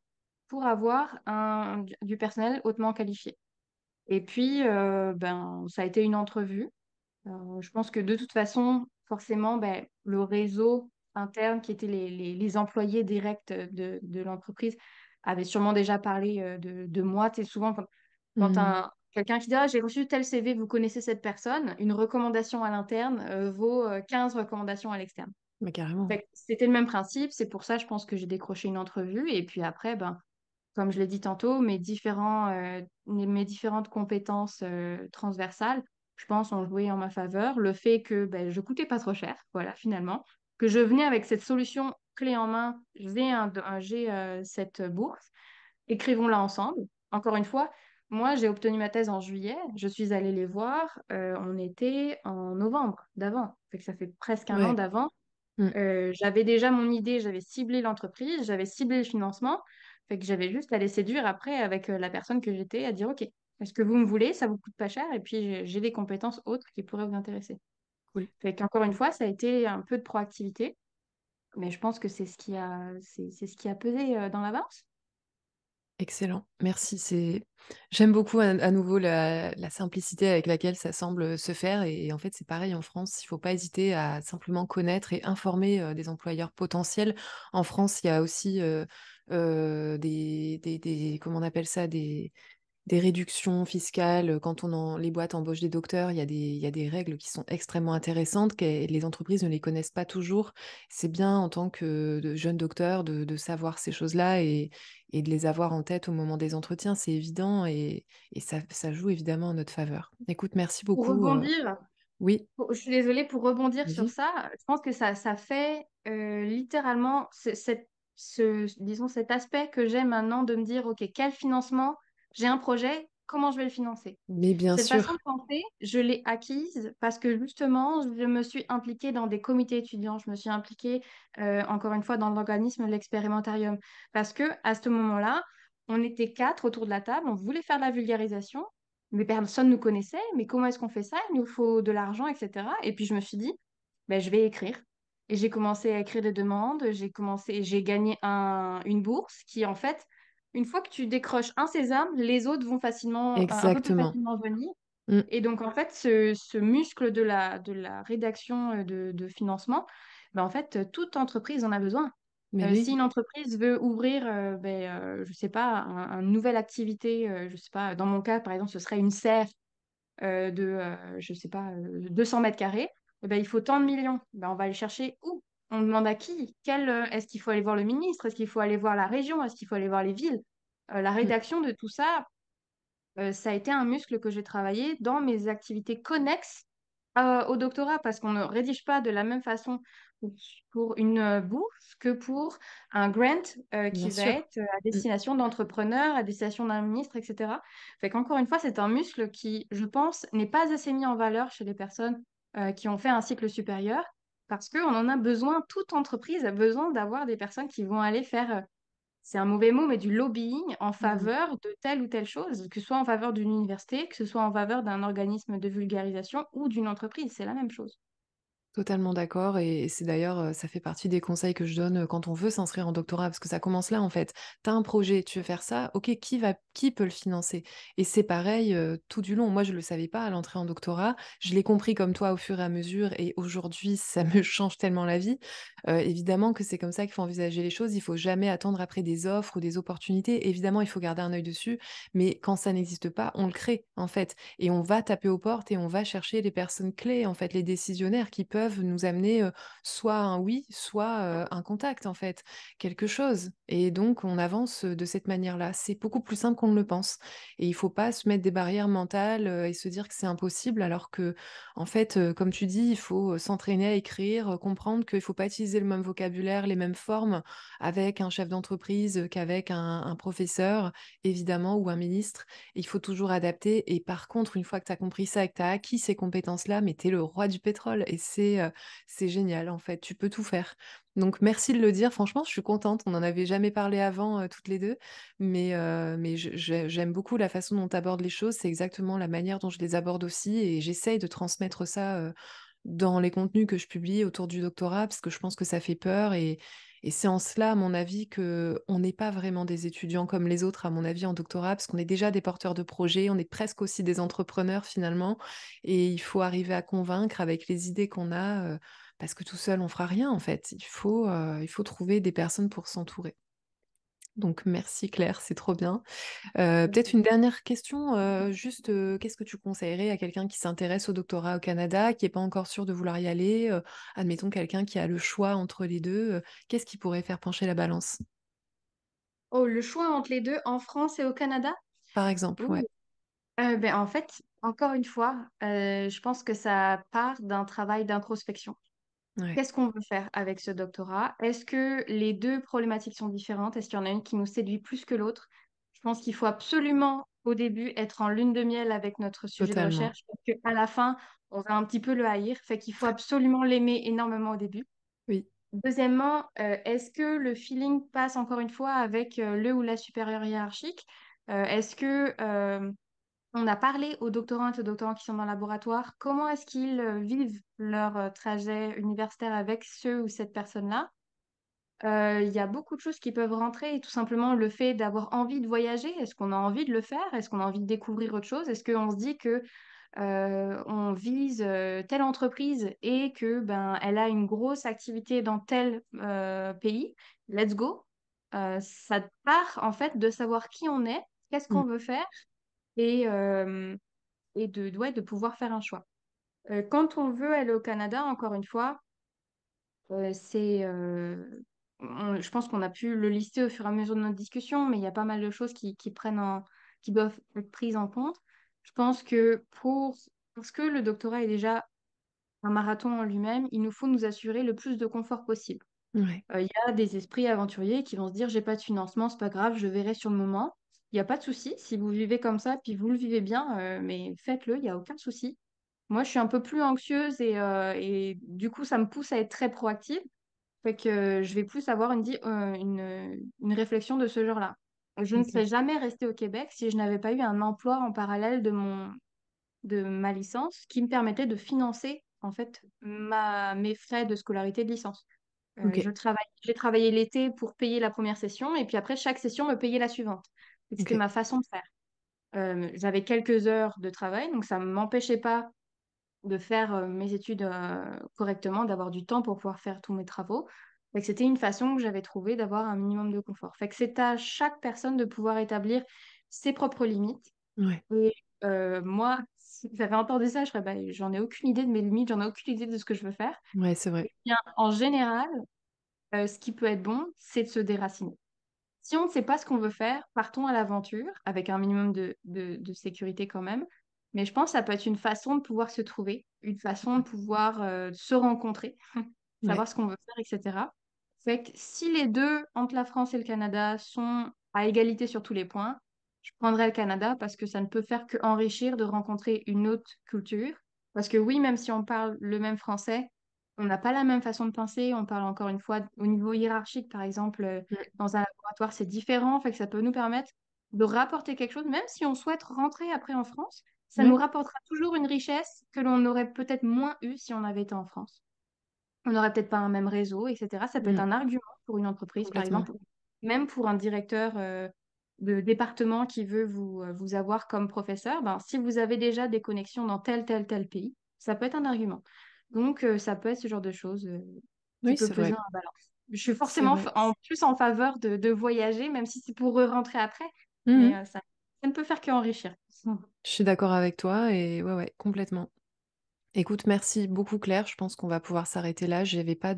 pour avoir un, du personnel hautement qualifié. Et puis, euh, ben, ça a été une entrevue. Euh, je pense que de toute façon, forcément, ben, le réseau interne qui était les, les, employés directs de, de l'entreprise avait sûrement déjà parlé euh, de, de moi. Tu souvent, quand, quand mmh. un, quelqu'un qui dit ah, j'ai reçu tel CV, vous connaissez cette personne, une recommandation à l'interne vaut 15 recommandations à l'externe. Mais carrément. C'était le même principe, c'est pour ça je pense que j'ai décroché une entrevue et puis après ben comme je l'ai dit tantôt, mes, différents, euh, mes différentes compétences euh, transversales, je pense, ont joué en ma faveur. Le fait que ben, je coûtais pas trop cher, voilà, finalement, que je venais avec cette solution clé en main, j'ai un, euh, cette bourse, écrivons-la ensemble. Encore une fois, moi, j'ai obtenu ma thèse en juillet, je suis allée les voir, on était en novembre d'avant, ça fait presque un an d'avant. Mmh. j'avais déjà mon idée, j'avais ciblé l'entreprise, j'avais ciblé le financement que j'avais juste à les séduire après avec euh, la personne que j'étais, à dire OK, est-ce que vous me voulez Ça vous coûte pas cher et puis j'ai des compétences autres qui pourraient vous intéresser. Cool. Fait une fois, ça a été un peu de proactivité, mais je pense que c'est ce qui a, c'est, ce qui a pesé euh, dans l'avance. Excellent, merci. C'est... J'aime beaucoup à, nouveau la, simplicité avec laquelle ça semble euh, se faire. Et, en fait, c'est pareil en France. Il ne faut pas hésiter à simplement connaître et informer des employeurs potentiels. En France, il y a aussi euh, des, des, on appelle ça, des, des réductions fiscales. Euh, quand on les boîtes embauchent des docteurs, il y, a des, il y a des règles qui sont extrêmement intéressantes, que les entreprises ne les connaissent pas toujours. C'est bien en tant que jeune docteur de, savoir ces choses-là et, de les avoir en tête au moment des entretiens, c'est évident et, ça, joue évidemment en notre faveur. Écoute, merci beaucoup. Euh, oui. je suis désolée pour rebondir sur ça. Je pense que ça, ça fait littéralement cette disons, cet aspect que j'ai maintenant de me dire, OK, quel financement J'ai un projet, comment je vais le financer Mais bien Cette façon de penser, je l'ai acquise parce que justement, je me suis impliquée dans des comités étudiants, je me suis impliquée, euh, encore une fois, dans l'organisme l'expérimentarium. Parce que à ce moment-là, on était quatre autour de la table, on voulait faire de la vulgarisation, mais personne ne nous connaissait. Mais comment est-ce qu'on fait ça Il nous faut de l'argent, etc. Et puis je me suis dit, ben, je vais écrire. Et j'ai commencé à écrire des demandes, j'ai commencé, j'ai gagné une bourse qui, en fait, une fois que tu décroches un sésame, les autres vont facilement, Un peu venir. Mmh. Et donc, en fait, ce, muscle de la, de la rédaction euh, de, financement, ben, en fait, toute entreprise en a besoin. Mais euh, Si une entreprise veut ouvrir, je euh, ne ben, je sais pas, une nouvelle activité, je sais pas, dans mon cas, par exemple, ce serait une serre de, je sais pas, 200 mètres carrés. Eh ben, il faut tant de millions. Ben, on va aller chercher où On demande à qui euh, Est-ce qu'il faut aller voir le ministre Est-ce qu'il faut aller voir la région Est-ce qu'il faut aller voir les villes euh, La hmm. rédaction de tout ça, euh, ça a été un muscle que j'ai travaillé dans mes activités connexes au doctorat, parce qu'on ne rédige pas de la même façon pour une bourse que pour un grant qui va être à hmm. destination d'entrepreneurs, à destination d'un ministre, etc. Fait qu'encore une fois, c'est un muscle qui, je pense, n'est pas assez mis en valeur chez les personnes euh, qui ont fait un cycle supérieur, parce qu'on en a besoin, toute entreprise a besoin d'avoir des personnes qui vont aller faire, euh, c'est un mauvais mot, mais du lobbying en mmh faveur de telle ou telle chose, que ce soit en faveur d'une université, que ce soit en faveur d'un organisme de vulgarisation ou d'une entreprise, c'est la même chose. Totalement d'accord. Et c'est d'ailleurs, ça fait partie des conseils que je donne quand on veut s'inscrire en doctorat, parce que ça commence là en fait. Tu as un projet, tu veux faire ça, ok, qui, va, qui peut le financer Et c'est pareil tout du long. Moi, je ne le savais pas à l'entrée en doctorat. Je l'ai compris comme toi au fur et à mesure. Et aujourd'hui, ça me change tellement la vie. évidemment que c'est comme ça qu'il faut envisager les choses. Il faut jamais attendre après des offres ou des opportunités. Évidemment, il faut garder un œil dessus. Mais quand ça n'existe pas, on le crée en fait. Et on va taper aux portes et on va chercher les personnes clés, en fait, les décisionnaires qui peuvent nous amener soit un oui, soit un contact, en fait, quelque chose. Et donc, on avance de cette manière-là. C'est beaucoup plus simple qu'on ne le pense. Et il ne faut pas se mettre des barrières mentales et se dire que c'est impossible, alors que, en fait, comme tu dis, il faut s'entraîner à écrire, comprendre qu'il ne faut pas utiliser le même vocabulaire, les mêmes formes avec un chef d'entreprise qu'avec un, un professeur, évidemment, ou un ministre. Il faut toujours adapter. Et par contre, une fois que tu as compris ça et que tu as acquis ces compétences-là, mais tu es le roi du pétrole. Et c'est c'est génial en fait, tu peux tout faire. Donc merci de le dire, franchement, je suis contente, on n'en avait jamais parlé avant toutes les deux, mais, mais j'aime beaucoup la façon dont tu abordes les choses, c'est exactement la manière dont je les aborde aussi, et j'essaye de transmettre ça dans les contenus que je publie autour du doctorat, parce que je pense que ça fait peur, et, et c'est en cela, à mon avis, que on n'est pas vraiment des étudiants comme les autres, à mon avis, en doctorat, parce qu'on est déjà des porteurs de projets, on est presque aussi des entrepreneurs finalement, et il faut arriver à convaincre avec les idées qu'on a, euh, parce que tout seul, on fera rien en fait. Il faut, euh, il faut trouver des personnes pour s'entourer. Donc merci Claire, c'est trop bien. Peut-être une dernière question, juste qu'est-ce que tu conseillerais à quelqu'un qui s'intéresse au doctorat au Canada, qui n'est pas encore sûr de vouloir y aller Admettons quelqu'un qui a le choix entre les deux, qu'est-ce qui pourrait faire pencher la balance Oh, le choix entre les deux en France et au Canada Par exemple, oui. Ben, en fait, encore une fois, je pense que ça part d'un travail d'introspection. Qu'est-ce qu'on veut faire avec ce doctorat Est-ce que les deux problématiques sont différentes Est-ce qu'il y en a une qui nous séduit plus que l'autre Je pense qu'il faut absolument au début être en lune de miel avec notre sujet de recherche parce qu'à la fin, on va un petit peu le haïr. Fait qu'il faut absolument l'aimer énormément au début. Oui. Deuxièmement, euh, est-ce que le feeling passe encore une fois avec euh, le ou la supérieure hiérarchique euh, Est-ce que on a parlé aux doctorants et aux doctorants qui sont dans le laboratoire, comment est-ce qu'ils euh, vivent leur euh, trajet universitaire avec ceux ou cette personne-là. Euh, il y a beaucoup de choses qui peuvent rentrer, et tout simplement le fait d'avoir envie de voyager, est-ce qu'on a envie de le faire, est-ce qu'on a envie de découvrir autre chose, est-ce qu'on se dit que on vise telle entreprise et que ben elle a une grosse activité dans tel pays, let's go. ça part en fait de savoir qui on est, qu'est-ce mm. qu'on veut faire euh, et, de, de pouvoir faire un choix. Euh, quand on veut aller au Canada, encore une fois, euh, c'est, je pense qu'on a pu le lister au fur et à mesure de notre discussion, mais il y a pas mal de choses qui, qui prennent en, qui doivent être prises en compte. Je pense que pour, parce que le doctorat est déjà un marathon en lui-même, il nous faut nous assurer le plus de confort possible. Il y a des esprits aventuriers qui vont se dire j'ai pas de financement, c'est pas grave, je verrai sur le moment il n'y a pas de souci. Si vous vivez comme ça, puis vous le vivez bien, euh, mais faites-le, il n'y a aucun souci. Moi, je suis un peu plus anxieuse euh, et, du coup, ça me pousse à être très proactive. Fait que je vais plus avoir une, euh, une réflexion de ce genre-là. Je ne serais jamais restée au Québec si je n'avais pas eu un emploi en parallèle de, mon, de ma licence qui me permettait de financer en fait ma, mes frais de scolarité de licence. j'ai travaillé l'été pour payer la première session et puis après chaque session me payer la suivante. C'était ma façon de faire. j'avais quelques heures de travail, donc ça ne m'empêchait pas de faire mes études correctement, d'avoir du temps pour pouvoir faire tous mes travaux. C'était une façon que j'avais trouvée d'avoir un minimum de confort. Fait que c'est à chaque personne de pouvoir établir ses propres limites. Et moi, si j'avais entendu ça, je serais, bah, j'en ai aucune idée de mes limites, j'en ai aucune idée de ce que je veux faire. Ouais, c'est vrai. Eh en général, ce qui peut être bon, c'est de se déraciner si on ne sait pas ce qu'on veut faire, partons à l'aventure avec un minimum de, sécurité quand même. Mais je pense que ça peut être une façon de pouvoir se trouver, une façon de pouvoir euh, se rencontrer, savoir ce qu'on veut faire, etc. si les deux, entre la France et le Canada, sont à égalité sur tous les points, je prendrais le Canada parce que ça ne peut faire qu'enrichir de rencontrer une autre culture. Parce que oui, même si on parle le même français, on n'a pas la même façon de penser. On parle encore une fois au niveau hiérarchique, par exemple, euh, mmh. dans un laboratoire, c'est différent. Fait que ça peut nous permettre de rapporter quelque chose, même si on souhaite rentrer après en France, ça nous rapportera toujours une richesse que l'on aurait peut-être moins eue si on avait été en France. On n'aurait peut-être pas un même réseau, etc. Ça peut être mmh. un argument pour une entreprise, par exemple, même pour un directeur euh, de département qui veut vous, euh, avoir comme professeur. Ben, si vous avez déjà des connexions dans tel, tel, tel pays, ça peut être un argument. Donc, euh, ça peut être ce genre de choses euh, Je suis forcément en plus en faveur de, voyager, même si c'est pour rentrer après. Mmh mais euh, ça, ne peut faire qu'enrichir. Je suis d'accord avec toi et ouais, ouais, complètement. Écoute, merci beaucoup Claire. Je pense qu'on va pouvoir s'arrêter là. Je n'avais pas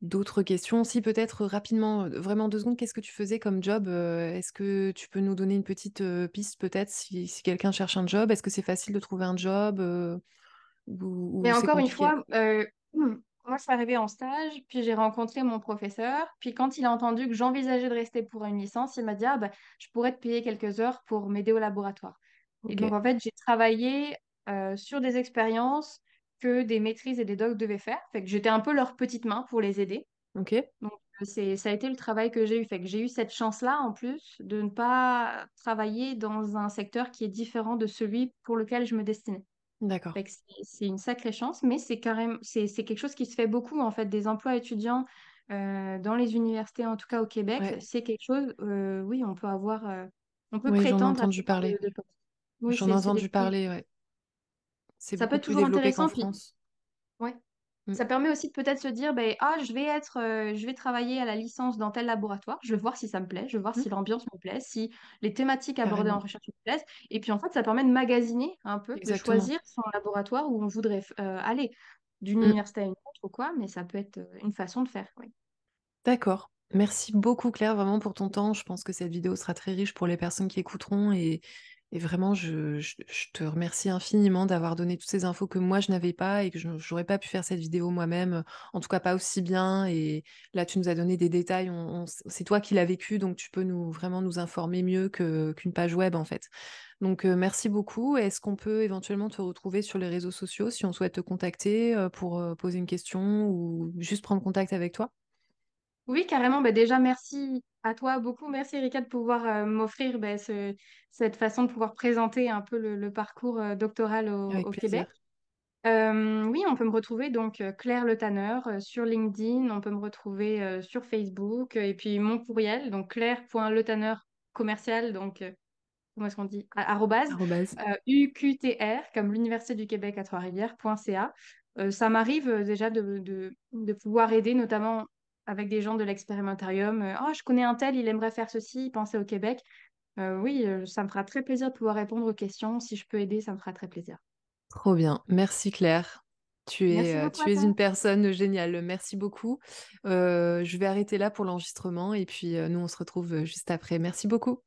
d'autres questions. Si peut-être rapidement, vraiment deux secondes, qu'est-ce que tu faisais comme job Est-ce que tu peux nous donner une petite piste peut-être si quelqu'un cherche un job Est-ce que c'est facile de trouver un job mais encore une fois, euh, hum, moi, ça arrivait en stage, puis j'ai rencontré mon professeur. Puis quand il a entendu que j'envisageais de rester pour une licence, il m'a dit ah, bah, Je pourrais te payer quelques heures pour m'aider au laboratoire. Et donc, en fait, j'ai travaillé euh, sur des expériences que des maîtrises et des docs devaient faire. Fait que j'étais un peu leur petite main pour les aider. Ok. Donc, euh, c'est, ça a été le travail que j'ai eu. Fait que j'ai eu cette chance-là, en plus, de ne pas travailler dans un secteur qui est différent de celui pour lequel je me destinais. D'accord. C'est une sacrée chance, mais c'est carrément, c'est quelque chose qui se fait beaucoup en fait, des emplois étudiants euh, dans les universités, en tout cas au Québec. C'est quelque chose, euh, oui, on peut avoir, euh, on peut prétendre. J'en ai entendu parler. Oui, j'en ai entendu parler, ouais. Ça peut être toujours intéressant. En France. Ouais. Mmh. Ça permet aussi de peut-être se dire, ben, ah, je vais être, je vais travailler à la licence dans tel laboratoire, je vais voir si ça me plaît, je vais voir mmh. si l'ambiance me plaît, si les thématiques abordées en recherche me plaisent. Et puis en fait, ça permet de magasiner un peu, de choisir son laboratoire où on voudrait aller, d'une mmh. université à une autre ou quoi, mais ça peut être une façon de faire. Oui. D'accord. Merci beaucoup Claire, vraiment pour ton temps. Je pense que cette vidéo sera très riche pour les personnes qui écouteront et et vraiment, je, te remercie infiniment d'avoir donné toutes ces infos que moi, je n'avais pas et que je n'aurais pas pu faire cette vidéo moi-même, en tout cas pas aussi bien. Et là, tu nous as donné des détails. c'est toi qui l'as vécu, donc tu peux nous vraiment nous informer mieux que, qu'une page web, en fait. Donc, euh, merci beaucoup. Est-ce qu'on peut éventuellement te retrouver sur les réseaux sociaux si on souhaite te contacter euh, pour euh, poser une question ou juste prendre contact avec toi oui, carrément. Ben, déjà, merci à toi beaucoup. Merci Erika de pouvoir euh, m'offrir ben, cette façon de pouvoir présenter un peu le, parcours euh, doctoral au, Québec. Euh, oui, on peut me retrouver donc Claire Le Tanneur, sur LinkedIn, on peut me retrouver sur Facebook et puis mon courriel, donc tanneur commercial, donc comment est-ce qu'on dit? arrobase, UQTR, comme l'Université du Québec à trois rivières.ca ça m'arrive déjà de pouvoir aider, notamment avec des gens de l'expérimentarium. oh, je connais un tel, il aimerait faire ceci, il pensait au Québec. Euh, oui, euh, ça me fera très plaisir de pouvoir répondre aux questions. Si je peux aider, ça me fera très plaisir. Trop bien. Merci Claire. Tu es, tu es une personne géniale. Merci beaucoup. je vais arrêter là pour l'enregistrement et puis nous, on se retrouve juste après. Merci beaucoup.